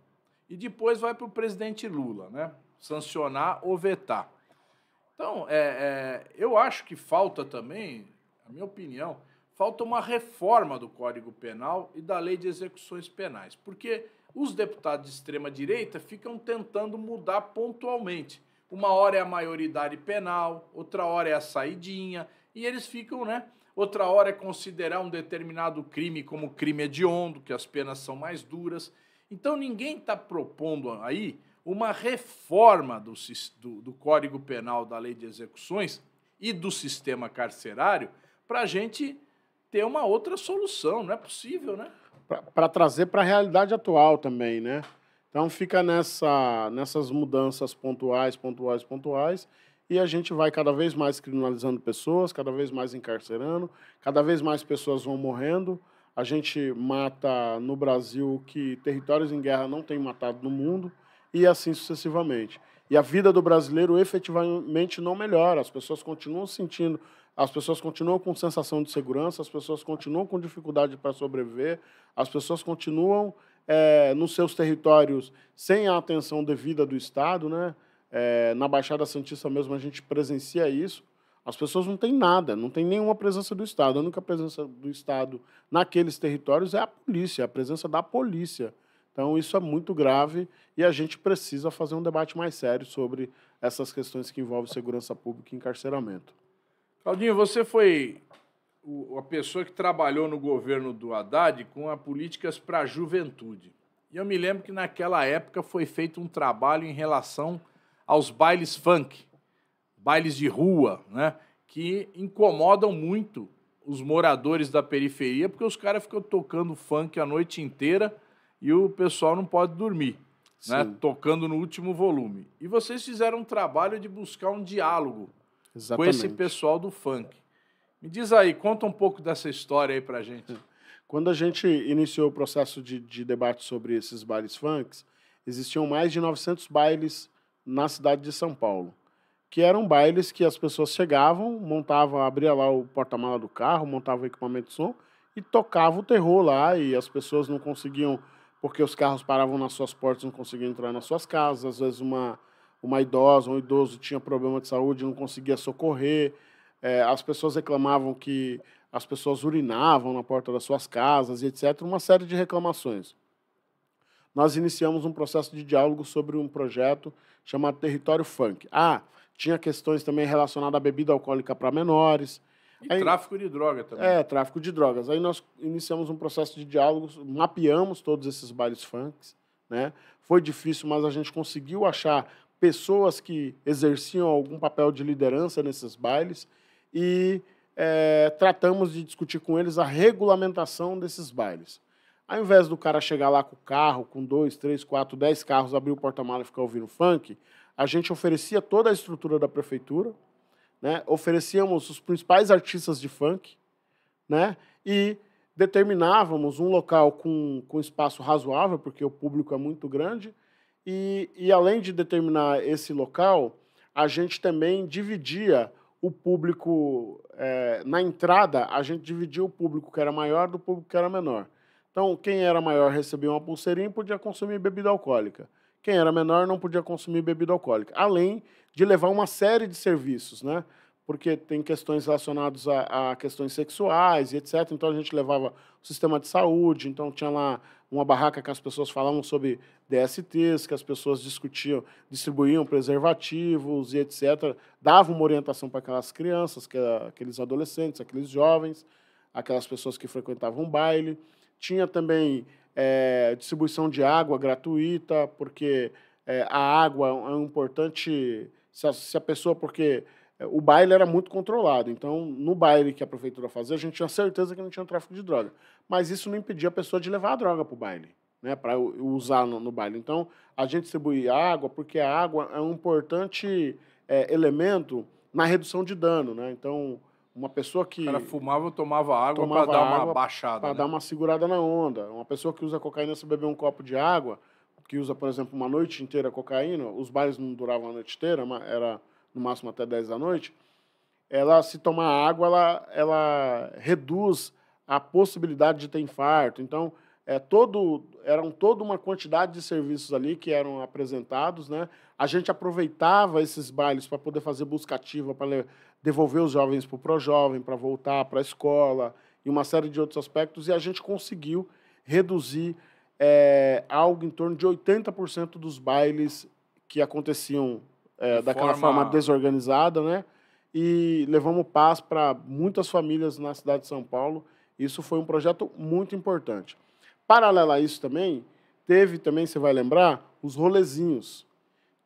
E depois vai para o presidente Lula, né? Sancionar ou vetar. Então, é, é, eu acho que falta também, a minha opinião, falta uma reforma do Código Penal e da Lei de Execuções Penais, porque os deputados de extrema direita ficam tentando mudar pontualmente. Uma hora é a maioridade penal, outra hora é a saidinha, e eles ficam, né? Outra hora é considerar um determinado crime como crime hediondo, que as penas são mais duras. Então ninguém está propondo aí uma reforma do, do, do, Código Penal, da Lei de Execuções e do sistema carcerário para a gente ter uma outra solução. Não é possível, né? Para
trazer para a realidade atual também, né? Então fica nessa, nessas mudanças pontuais, pontuais, pontuais e a gente vai cada vez mais criminalizando pessoas, cada vez mais encarcerando, cada vez mais pessoas vão morrendo. A gente mata no Brasil que territórios em guerra não têm matado no mundo, e assim sucessivamente. E a vida do brasileiro efetivamente não melhora, as pessoas continuam sentindo, as pessoas continuam com sensação de segurança, as pessoas continuam com dificuldade para sobreviver, as pessoas continuam é, nos seus territórios sem a atenção devida do Estado, né? É, na Baixada Santista mesmo a gente presencia isso. As pessoas não têm nada, não tem nenhuma presença do Estado. A única presença do Estado naqueles territórios é a polícia, é a presença da polícia. Então, isso é muito grave e a gente precisa fazer um debate mais sério sobre essas questões que envolvem segurança pública e encarceramento.
Claudinho, você foi a pessoa que trabalhou no governo do Haddad com as políticas para a juventude. E eu me lembro que naquela época foi feito um trabalho em relação aos bailes funk, bailes de rua, né? Que incomodam muito os moradores da periferia, porque os caras ficam tocando funk a noite inteira e o pessoal não pode dormir, né? Tocando no último volume. E vocês fizeram um trabalho de buscar um diálogo Exatamente. com esse pessoal do funk. Me diz aí, conta um pouco dessa história aí pra gente. Quando a gente iniciou o processo
de, de debate sobre esses bailes funks, existiam mais de 900 bailes na cidade de São Paulo, que eram bailes que as pessoas chegavam, montava, abria lá o porta-mala do carro, montava o equipamento de som e tocava o terror lá e as pessoas não conseguiam porque os carros paravam nas suas portas, não conseguiam entrar nas suas casas, às vezes uma uma idosa, um idoso tinha problema de saúde, não conseguia socorrer. É, as pessoas reclamavam que as pessoas urinavam na porta das suas casas, etc. Uma série de reclamações nós iniciamos um processo de diálogo sobre um projeto chamado Território Funk. Ah, tinha questões também relacionadas à bebida alcoólica para menores.
E Aí, tráfico de droga também. É,
tráfico de drogas. Aí nós iniciamos um processo de diálogo, mapeamos todos esses bailes funks. Né? Foi difícil, mas a gente conseguiu achar pessoas que exerciam algum papel de liderança nesses bailes e é, tratamos de discutir com eles a regulamentação desses bailes. Ao invés do cara chegar lá com o carro, com dois, três, quatro, dez carros, abrir o porta-malas e ficar ouvindo funk, a gente oferecia toda a estrutura da prefeitura, né? oferecíamos os principais artistas de funk né? e determinávamos um local com, com espaço razoável, porque o público é muito grande, e, e além de determinar esse local, a gente também dividia o público, é, na entrada, a gente dividia o público que era maior do público que era menor. Então, quem era maior recebia uma pulseirinha e podia consumir bebida alcoólica. Quem era menor não podia consumir bebida alcoólica. Além de levar uma série de serviços, né? Porque tem questões relacionadas a, a questões sexuais e etc. Então, a gente levava o sistema de saúde. Então, tinha lá uma barraca que as pessoas falavam sobre DSTs, que as pessoas discutiam, distribuíam preservativos e etc. Dava uma orientação para aquelas crianças, aqueles adolescentes, aqueles jovens, aquelas pessoas que frequentavam baile. Tinha também é, distribuição de água gratuita, porque é, a água é um importante. Se a, se a pessoa. Porque eh, o baile era muito controlado. Então, no baile que a prefeitura fazia, a gente tinha certeza que não tinha tráfico de droga. Mas isso não impedia a pessoa de levar a droga para o baile, né? para usar no, no, baile. Então, a gente distribuía água, porque a água é um importante é, elemento na redução de dano. Né? Então, uma pessoa
que. O cara fumava, tomava água para dar água uma baixada. Para né? dar
uma segurada na onda. Uma pessoa que usa cocaína se beber um copo de água, que usa, por exemplo, uma noite inteira cocaína, os bares não duravam a noite inteira, era no máximo até 10 da noite. Ela, se tomar água, ela, ela reduz a possibilidade de ter infarto. Então, é todo, eram toda uma quantidade de serviços ali que eram apresentados, né? A gente aproveitava esses bailes para poder fazer buscativa, para devolver os jovens para o Projovem, para voltar para a escola e uma série de outros aspectos, e a gente conseguiu reduzir é, algo em torno de 80% dos bailes que aconteciam é, daquela forma... forma... desorganizada, né? E levamos paz para muitas famílias na cidade de São Paulo. Isso foi um projeto muito importante. Paralelo a isso também, teve também, você vai lembrar, os rolezinhos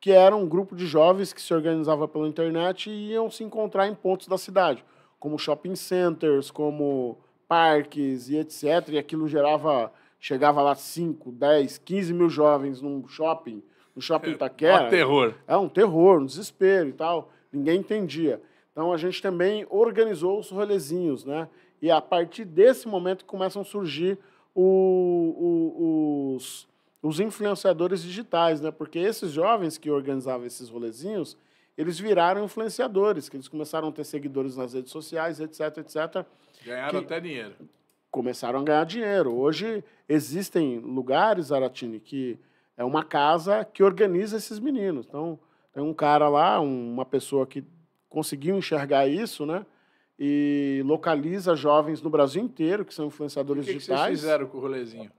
que era um grupo de jovens que se organizava pela internet e iam se encontrar em pontos da cidade, como shopping centers, como parques e etc. E aquilo gerava, chegava lá 5, 10, 15 mil jovens num shopping, no shopping é, Itaquera. Taquera. É um terror. É um terror, um desespero e tal. Ninguém entendia. Então a gente também organizou os rolezinhos, né? E a partir desse momento começam a surgir o, o, os os influenciadores digitais, né? Porque esses jovens que organizavam esses rolezinhos, eles viraram influenciadores, que eles começaram a ter seguidores nas redes sociais, etc,
etc. Ganharam até dinheiro.
Começaram a ganhar dinheiro. Hoje existem lugares, Aratini, que é uma casa que organiza esses meninos. Então, tem um cara lá, uma pessoa que conseguiu enxergar isso, né? E localiza jovens no Brasil inteiro que são influenciadores e que digitais. O que vocês fizeram com o rolezinho?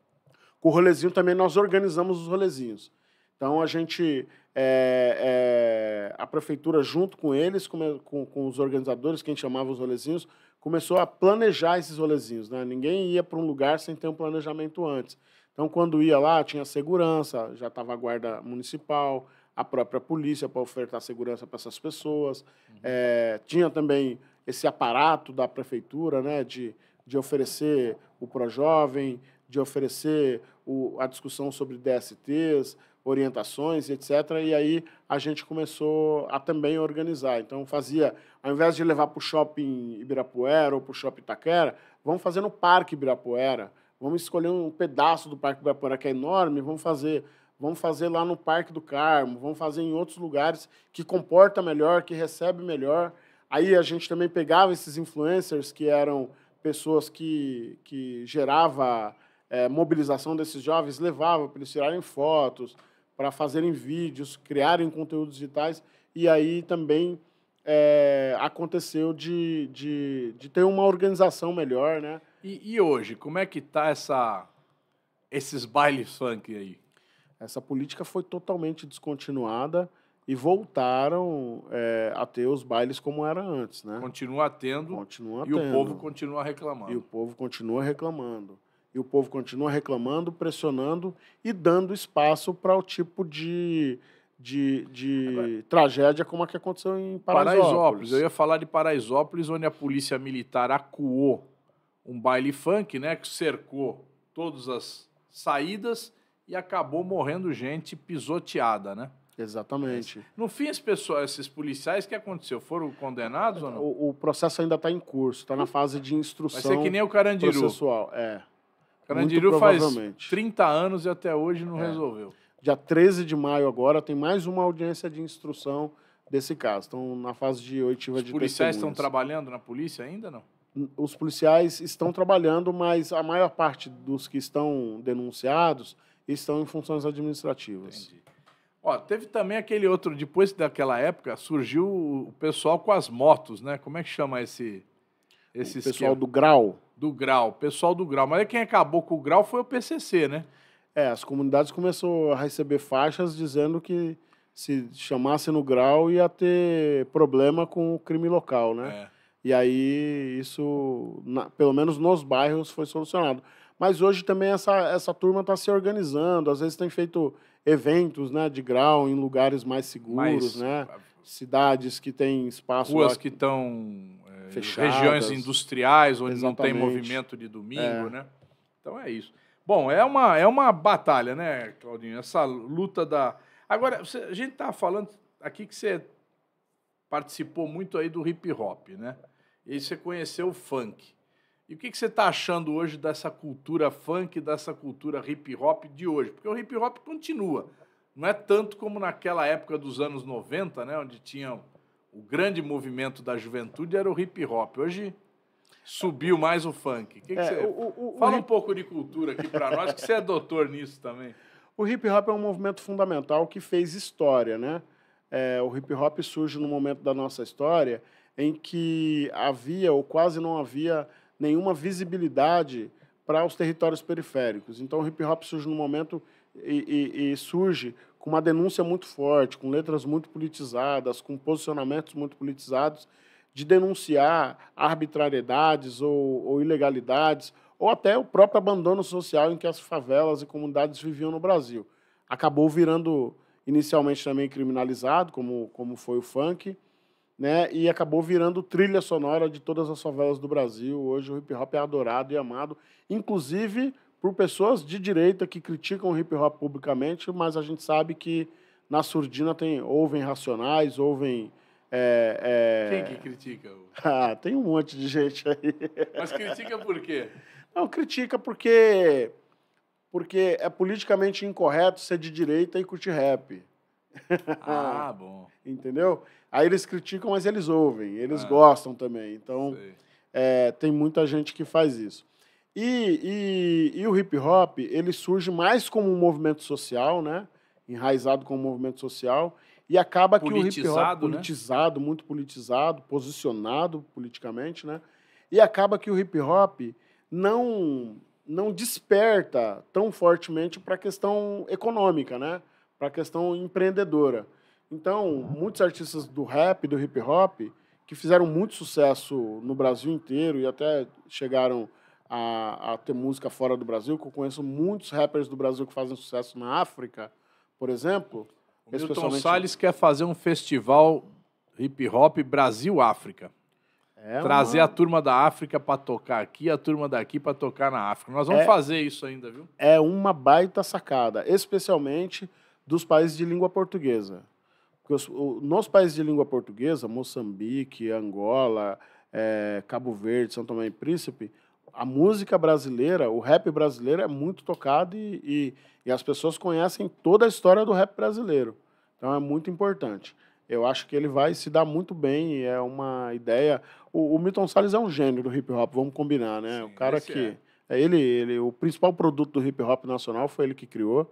Com o rolezinho também nós organizamos os rolezinhos. Então a gente, é, é, a prefeitura junto com eles, com, com, com, os organizadores, quem chamava os rolezinhos, começou a planejar esses rolezinhos. Né? Ninguém ia para um lugar sem ter um planejamento antes. Então quando ia lá tinha segurança, já estava a guarda municipal, a própria polícia para ofertar segurança para essas pessoas. Uhum. É, tinha também esse aparato da prefeitura, né, de, de oferecer o jovem de oferecer o, a discussão sobre DSTs, orientações, etc. E aí a gente começou a também organizar. Então fazia, ao invés de levar para o shopping Ibirapuera ou para o shopping Itaquera, vamos fazer no Parque Ibirapuera. Vamos escolher um pedaço do Parque Ibirapuera que é enorme, vamos fazer vamos fazer lá no Parque do Carmo, vamos fazer em outros lugares que comporta melhor, que recebe melhor. Aí a gente também pegava esses influencers que eram pessoas que, que gerava é, mobilização desses jovens levava para eles tirarem fotos, para fazerem vídeos, criarem conteúdos digitais. E aí também é, aconteceu de, de, de, ter uma organização melhor, né? E, e hoje, como é que tá essa, esses bailes funk aí? Essa política foi totalmente descontinuada e voltaram é, a ter os bailes como era antes, né? Continua tendo. Continua e tendo. o povo
continua reclamando. E o
povo continua reclamando. E o povo continua reclamando, pressionando e dando espaço para o tipo de, de, de Agora, tragédia como a que aconteceu em Paraisópolis. Paraisópolis. Eu ia
falar de Paraisópolis, onde a polícia militar acuou um baile funk, né, que cercou todas as saídas e acabou morrendo gente pisoteada, né? Exatamente. No fim, esses policiais, o que aconteceu? Foram condenados ou não? O, o processo ainda está em curso, está na fase de instrução. Vai ser que nem o Carandiru. Processual, é. Carandiru faz 30 anos e até hoje não é. resolveu.
Dia 13 de maio agora tem mais uma audiência de instrução desse caso. Estão na fase de oitiva Os de Os policiais estão
trabalhando na polícia ainda, não?
Os policiais estão trabalhando, mas a maior parte dos que estão denunciados
estão em funções administrativas. Entendi. Ó, teve também aquele outro, depois daquela época, surgiu o pessoal com as motos, né? Como é que chama esse, esse o pessoal do grau? do grau, pessoal do grau. Mas quem acabou com o grau foi o PCC, né?
É, as comunidades começaram a receber faixas dizendo que se chamasse no grau ia ter problema com o crime local, né? É. E aí isso, na, pelo menos nos bairros, foi solucionado. Mas hoje também essa, essa turma está se organizando, às vezes tem feito eventos né, de grau em lugares mais seguros, né?
Cidades que têm espaço... Ruas lá... que estão Fechadas, regiões industriais onde exatamente. não tem movimento de domingo, é. né? Então é isso. Bom, é uma, é uma batalha, né, Claudinho? Essa luta da. Agora, você, a gente está falando aqui que você participou muito aí do hip hop, né? E você conheceu o funk. E o que, que você está achando hoje dessa cultura funk, dessa cultura hip hop de hoje? Porque o hip hop continua. Não é tanto como naquela época dos anos 90, né? Onde tinham o grande movimento da juventude era o hip hop. Hoje subiu mais o funk. Que que é, você... o, o, Fala o... um pouco de cultura aqui para nós, que você é doutor nisso também.
O hip hop é um movimento fundamental que fez história, né? É, o hip hop surge no momento da nossa história em que havia ou quase não havia nenhuma visibilidade para os territórios periféricos. Então, o hip hop surge no momento e, e, e surge com uma denúncia muito forte, com letras muito politizadas, com posicionamentos muito politizados, de denunciar arbitrariedades ou, ou ilegalidades, ou até o próprio abandono social em que as favelas e comunidades viviam no Brasil. Acabou virando inicialmente também criminalizado, como, como foi o funk, né? e acabou virando trilha sonora de todas as favelas do Brasil. Hoje o hip hop é adorado e amado, inclusive por pessoas de direita que criticam o hip hop publicamente, mas a gente sabe que na surdina tem ouvem racionais, ouvem é, é... Quem que critica? ah, tem um monte de gente
aí. Mas critica por quê?
Não, critica porque porque é politicamente incorreto ser de direita e curtir rap. Ah, bom. Entendeu? Aí eles criticam, mas eles ouvem, eles ah, gostam também. Então, é, tem muita gente que faz isso. E, e, e, o hip hop ele surge mais como um movimento social, né? Enraizado como um movimento social e acaba politizado, que o hip hop politizado, né? muito politizado, posicionado politicamente, né? E acaba que o hip hop não não desperta tão fortemente para a questão econômica, né? Para a questão empreendedora. Então, muitos artistas do rap, do hip hop, que fizeram muito sucesso no Brasil inteiro e até chegaram a, a ter música fora do Brasil, que eu conheço muitos rappers do Brasil que fazem sucesso na África, por exemplo. O Milton Salles
quer fazer um festival hip hop Brasil-África. É, Trazer mano. a turma da África para tocar aqui, a turma daqui para tocar na África. Nós vamos é, fazer isso ainda, viu? É uma
baita sacada, especialmente dos países de língua portuguesa. Porque os, nos países de língua portuguesa, Moçambique, Angola, é, Cabo Verde, São Tomé e Príncipe, a música brasileira, o rap brasileiro é muito tocado e, e, e, as pessoas conhecem toda a história do rap brasileiro. Então é muito importante. Eu acho que ele vai se dar muito bem é uma ideia. O, o Milton Salles é um gênio do hip hop, vamos combinar, né? Sim, o cara que. É. é. ele, ele, o principal produto do hip hop nacional foi ele que criou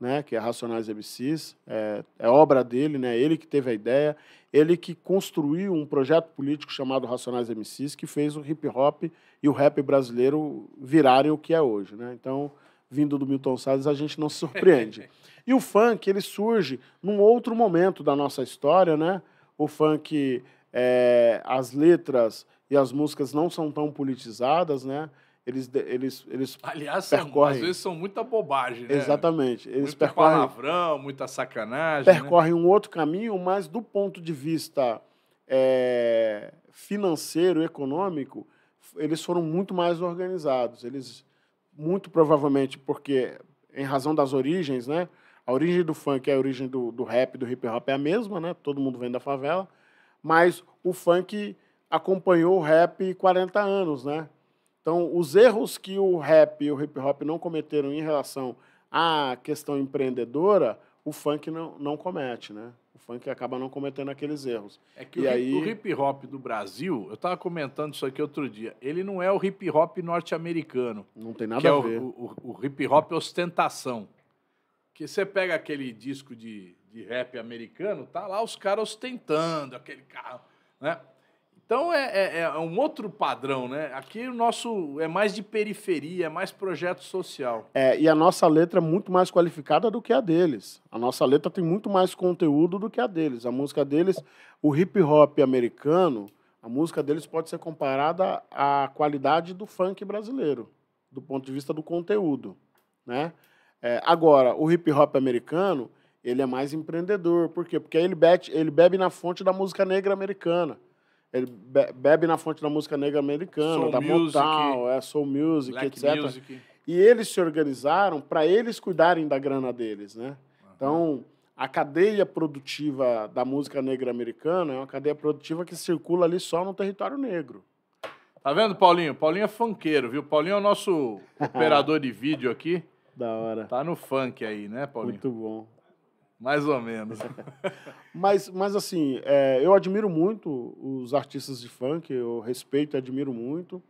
né, que é Racionais MCs, é, é, obra dele, né, ele que teve a ideia, ele que construiu um projeto político chamado Racionais MCs, que fez o hip hop e o rap brasileiro virarem o que é hoje. Né? Então, vindo do Milton Salles, a gente não se surpreende. e o funk, ele surge num outro momento da nossa história, né? O funk, é, as letras e as músicas não são tão politizadas, né? eles, eles, eles Aliás, percorrem. às vezes
são muita bobagem, né? Exatamente.
Eles Muito percorrem,
palavrão, muita sacanagem. Né? Percorrem
né? um outro caminho, mas do ponto de vista é, financeiro, econômico, eles foram muito mais organizados. Eles, muito provavelmente, porque em razão das origens, né? A origem do funk é a origem do, do rap, do hip hop é a mesma, né? Todo mundo vem da favela. Mas o funk acompanhou o rap 40 anos, né? Então, os erros que o rap e o hip hop não cometeram em relação à questão empreendedora, o funk não, não comete, né? O funk acaba não
cometendo aqueles erros. É que e o, aí... o hip hop do Brasil, eu estava comentando isso aqui outro dia, ele não é o hip hop norte-americano. Não tem nada é a é ver. O, o, o hip hop ostentação. Que você pega aquele disco de, de rap americano, tá lá os caras ostentando aquele carro, né? Então é, é, é, um outro padrão, né? Aqui o nosso é mais de periferia, é mais projeto social.
É, e a nossa letra é muito mais qualificada do que a deles. A nossa letra tem muito mais conteúdo do que a deles. A música deles, o hip hop americano, a música deles pode ser comparada à qualidade do funk brasileiro, do ponto de vista do conteúdo, né? É, agora, o hip hop americano, ele é mais empreendedor. Por quê? Porque ele, bete, ele bebe na fonte da música negra americana ele bebe na fonte da música negra americana, soul da music, Motown, é, soul music, Black etc. Music. E eles se organizaram para eles cuidarem da grana deles, né?
Uhum. Então,
a cadeia produtiva da música negra americana é uma cadeia produtiva que circula ali só no território negro.
Tá vendo, Paulinho? Paulinho é funkeiro, viu? Paulinho é o nosso operador de vídeo aqui. Da hora. Tá no funk aí, né, Paulinho? Muito bom. Mais ou menos. mas,
mas, assim, é, eu admiro muito os artistas de funk, eu respeito e admiro muito.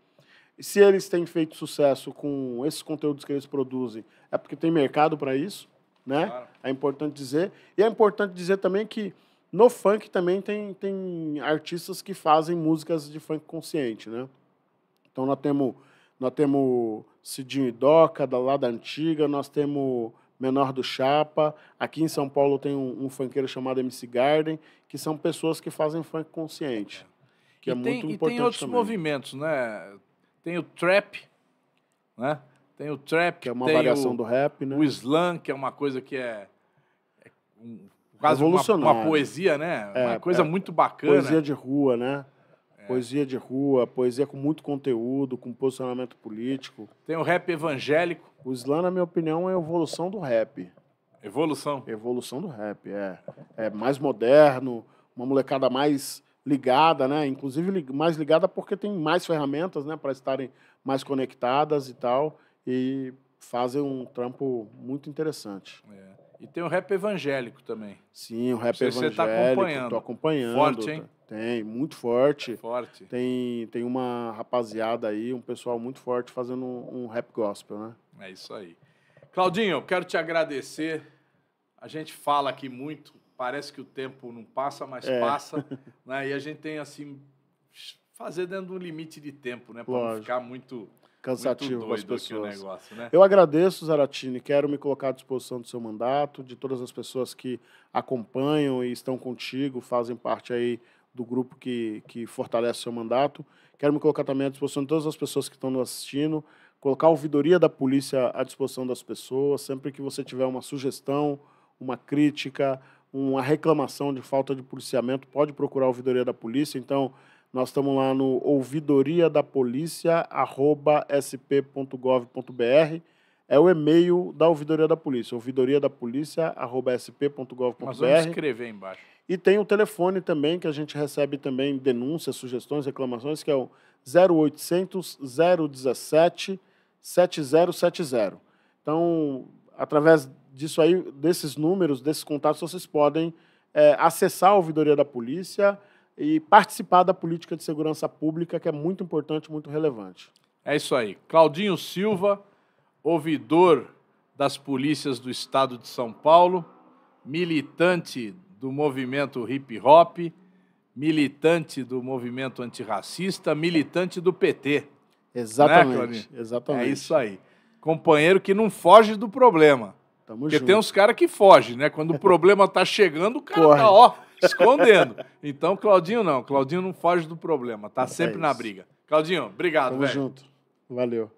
Se eles têm feito sucesso com esses conteúdos que eles produzem, é porque tem mercado para isso, né? Claro. É importante dizer. E é importante dizer também que no funk também tem, tem artistas que fazem músicas de funk consciente, né? Então nós temos, nós temos Cidinho e Doca, da lá da antiga, nós temos Menor do Chapa. Aqui em São Paulo tem um, um funkeiro chamado MC Garden, que são pessoas que fazem funk consciente. É. Que é e é tem, muito importante. E tem outros também.
movimentos, né? Tem o trap, né? Tem o trap, que é uma variação o, do rap, né? O slam, que é uma coisa que é, é um, quase uma, uma, poesia, né? É, uma coisa é, muito bacana. Poesia de
rua, né? É. Poesia de rua, poesia com muito conteúdo, com posicionamento político.
Tem o rap evangélico.
O slam, na minha opinião, é a evolução do rap. Evolução? Evolução do rap, é. É mais moderno, uma molecada mais ligada, né? Inclusive mais ligada porque tem mais ferramentas, né? Para estarem mais conectadas e tal. E fazem um trampo muito interessante. É.
E tem o rap evangélico também. Sim, o rap tá evangélico. Você está acompanhando. Estou acompanhando. Forte, hein? Tá.
Tem, muito forte. É forte. Tem, tem uma rapaziada aí, um pessoal muito forte fazendo um, um rap gospel, né?
É isso aí. Claudinho, eu quero te agradecer. A gente fala aqui muito, parece que o tempo não passa, mas é. passa. Né? E a gente tem assim fazer dentro de um limite de tempo, né? Para não ficar muito cansativo para as pessoas. Negócio, né? Eu
agradeço, Zaratini. Quero me colocar à disposição do seu mandato, de todas as pessoas que acompanham e estão contigo, fazem parte aí do grupo que, que fortalece seu mandato. Quero me colocar também à disposição de todas as pessoas que estão nos assistindo, colocar a ouvidoria da polícia à disposição das pessoas, sempre que você tiver uma sugestão, uma crítica, uma reclamação de falta de policiamento, pode procurar a ouvidoria da polícia. Então, nós estamos lá no ouvidoriadapolicia.sp.gov.br. da é o e-mail da ouvidoria da polícia, ouvidoria da polícia vamos escrever embaixo. E tem o telefone também que a gente recebe também denúncias, sugestões, reclamações, que é o 0800 017 7070. Então, através disso aí, desses números, desses contatos, vocês podem é, acessar a ouvidoria da polícia e participar da política de segurança pública, que é muito importante, muito
relevante. É isso aí. Claudinho Silva ouvidor das polícias do estado de São Paulo, militante do movimento hip hop, militante do movimento antirracista, militante do PT. Né, exatamente, né, exatamente. É isso aí. Companheiro que não foge do problema. Tamo Porque junto. tem uns caras que fogem, né? Quando o problema tá chegando, o cara tá, Corre. tá, ó, escondendo. Então, Claudinho não. Claudinho não foge do problema, tá é sempre é na briga. Claudinho, obrigado, velho. Tamo junto. Valeu.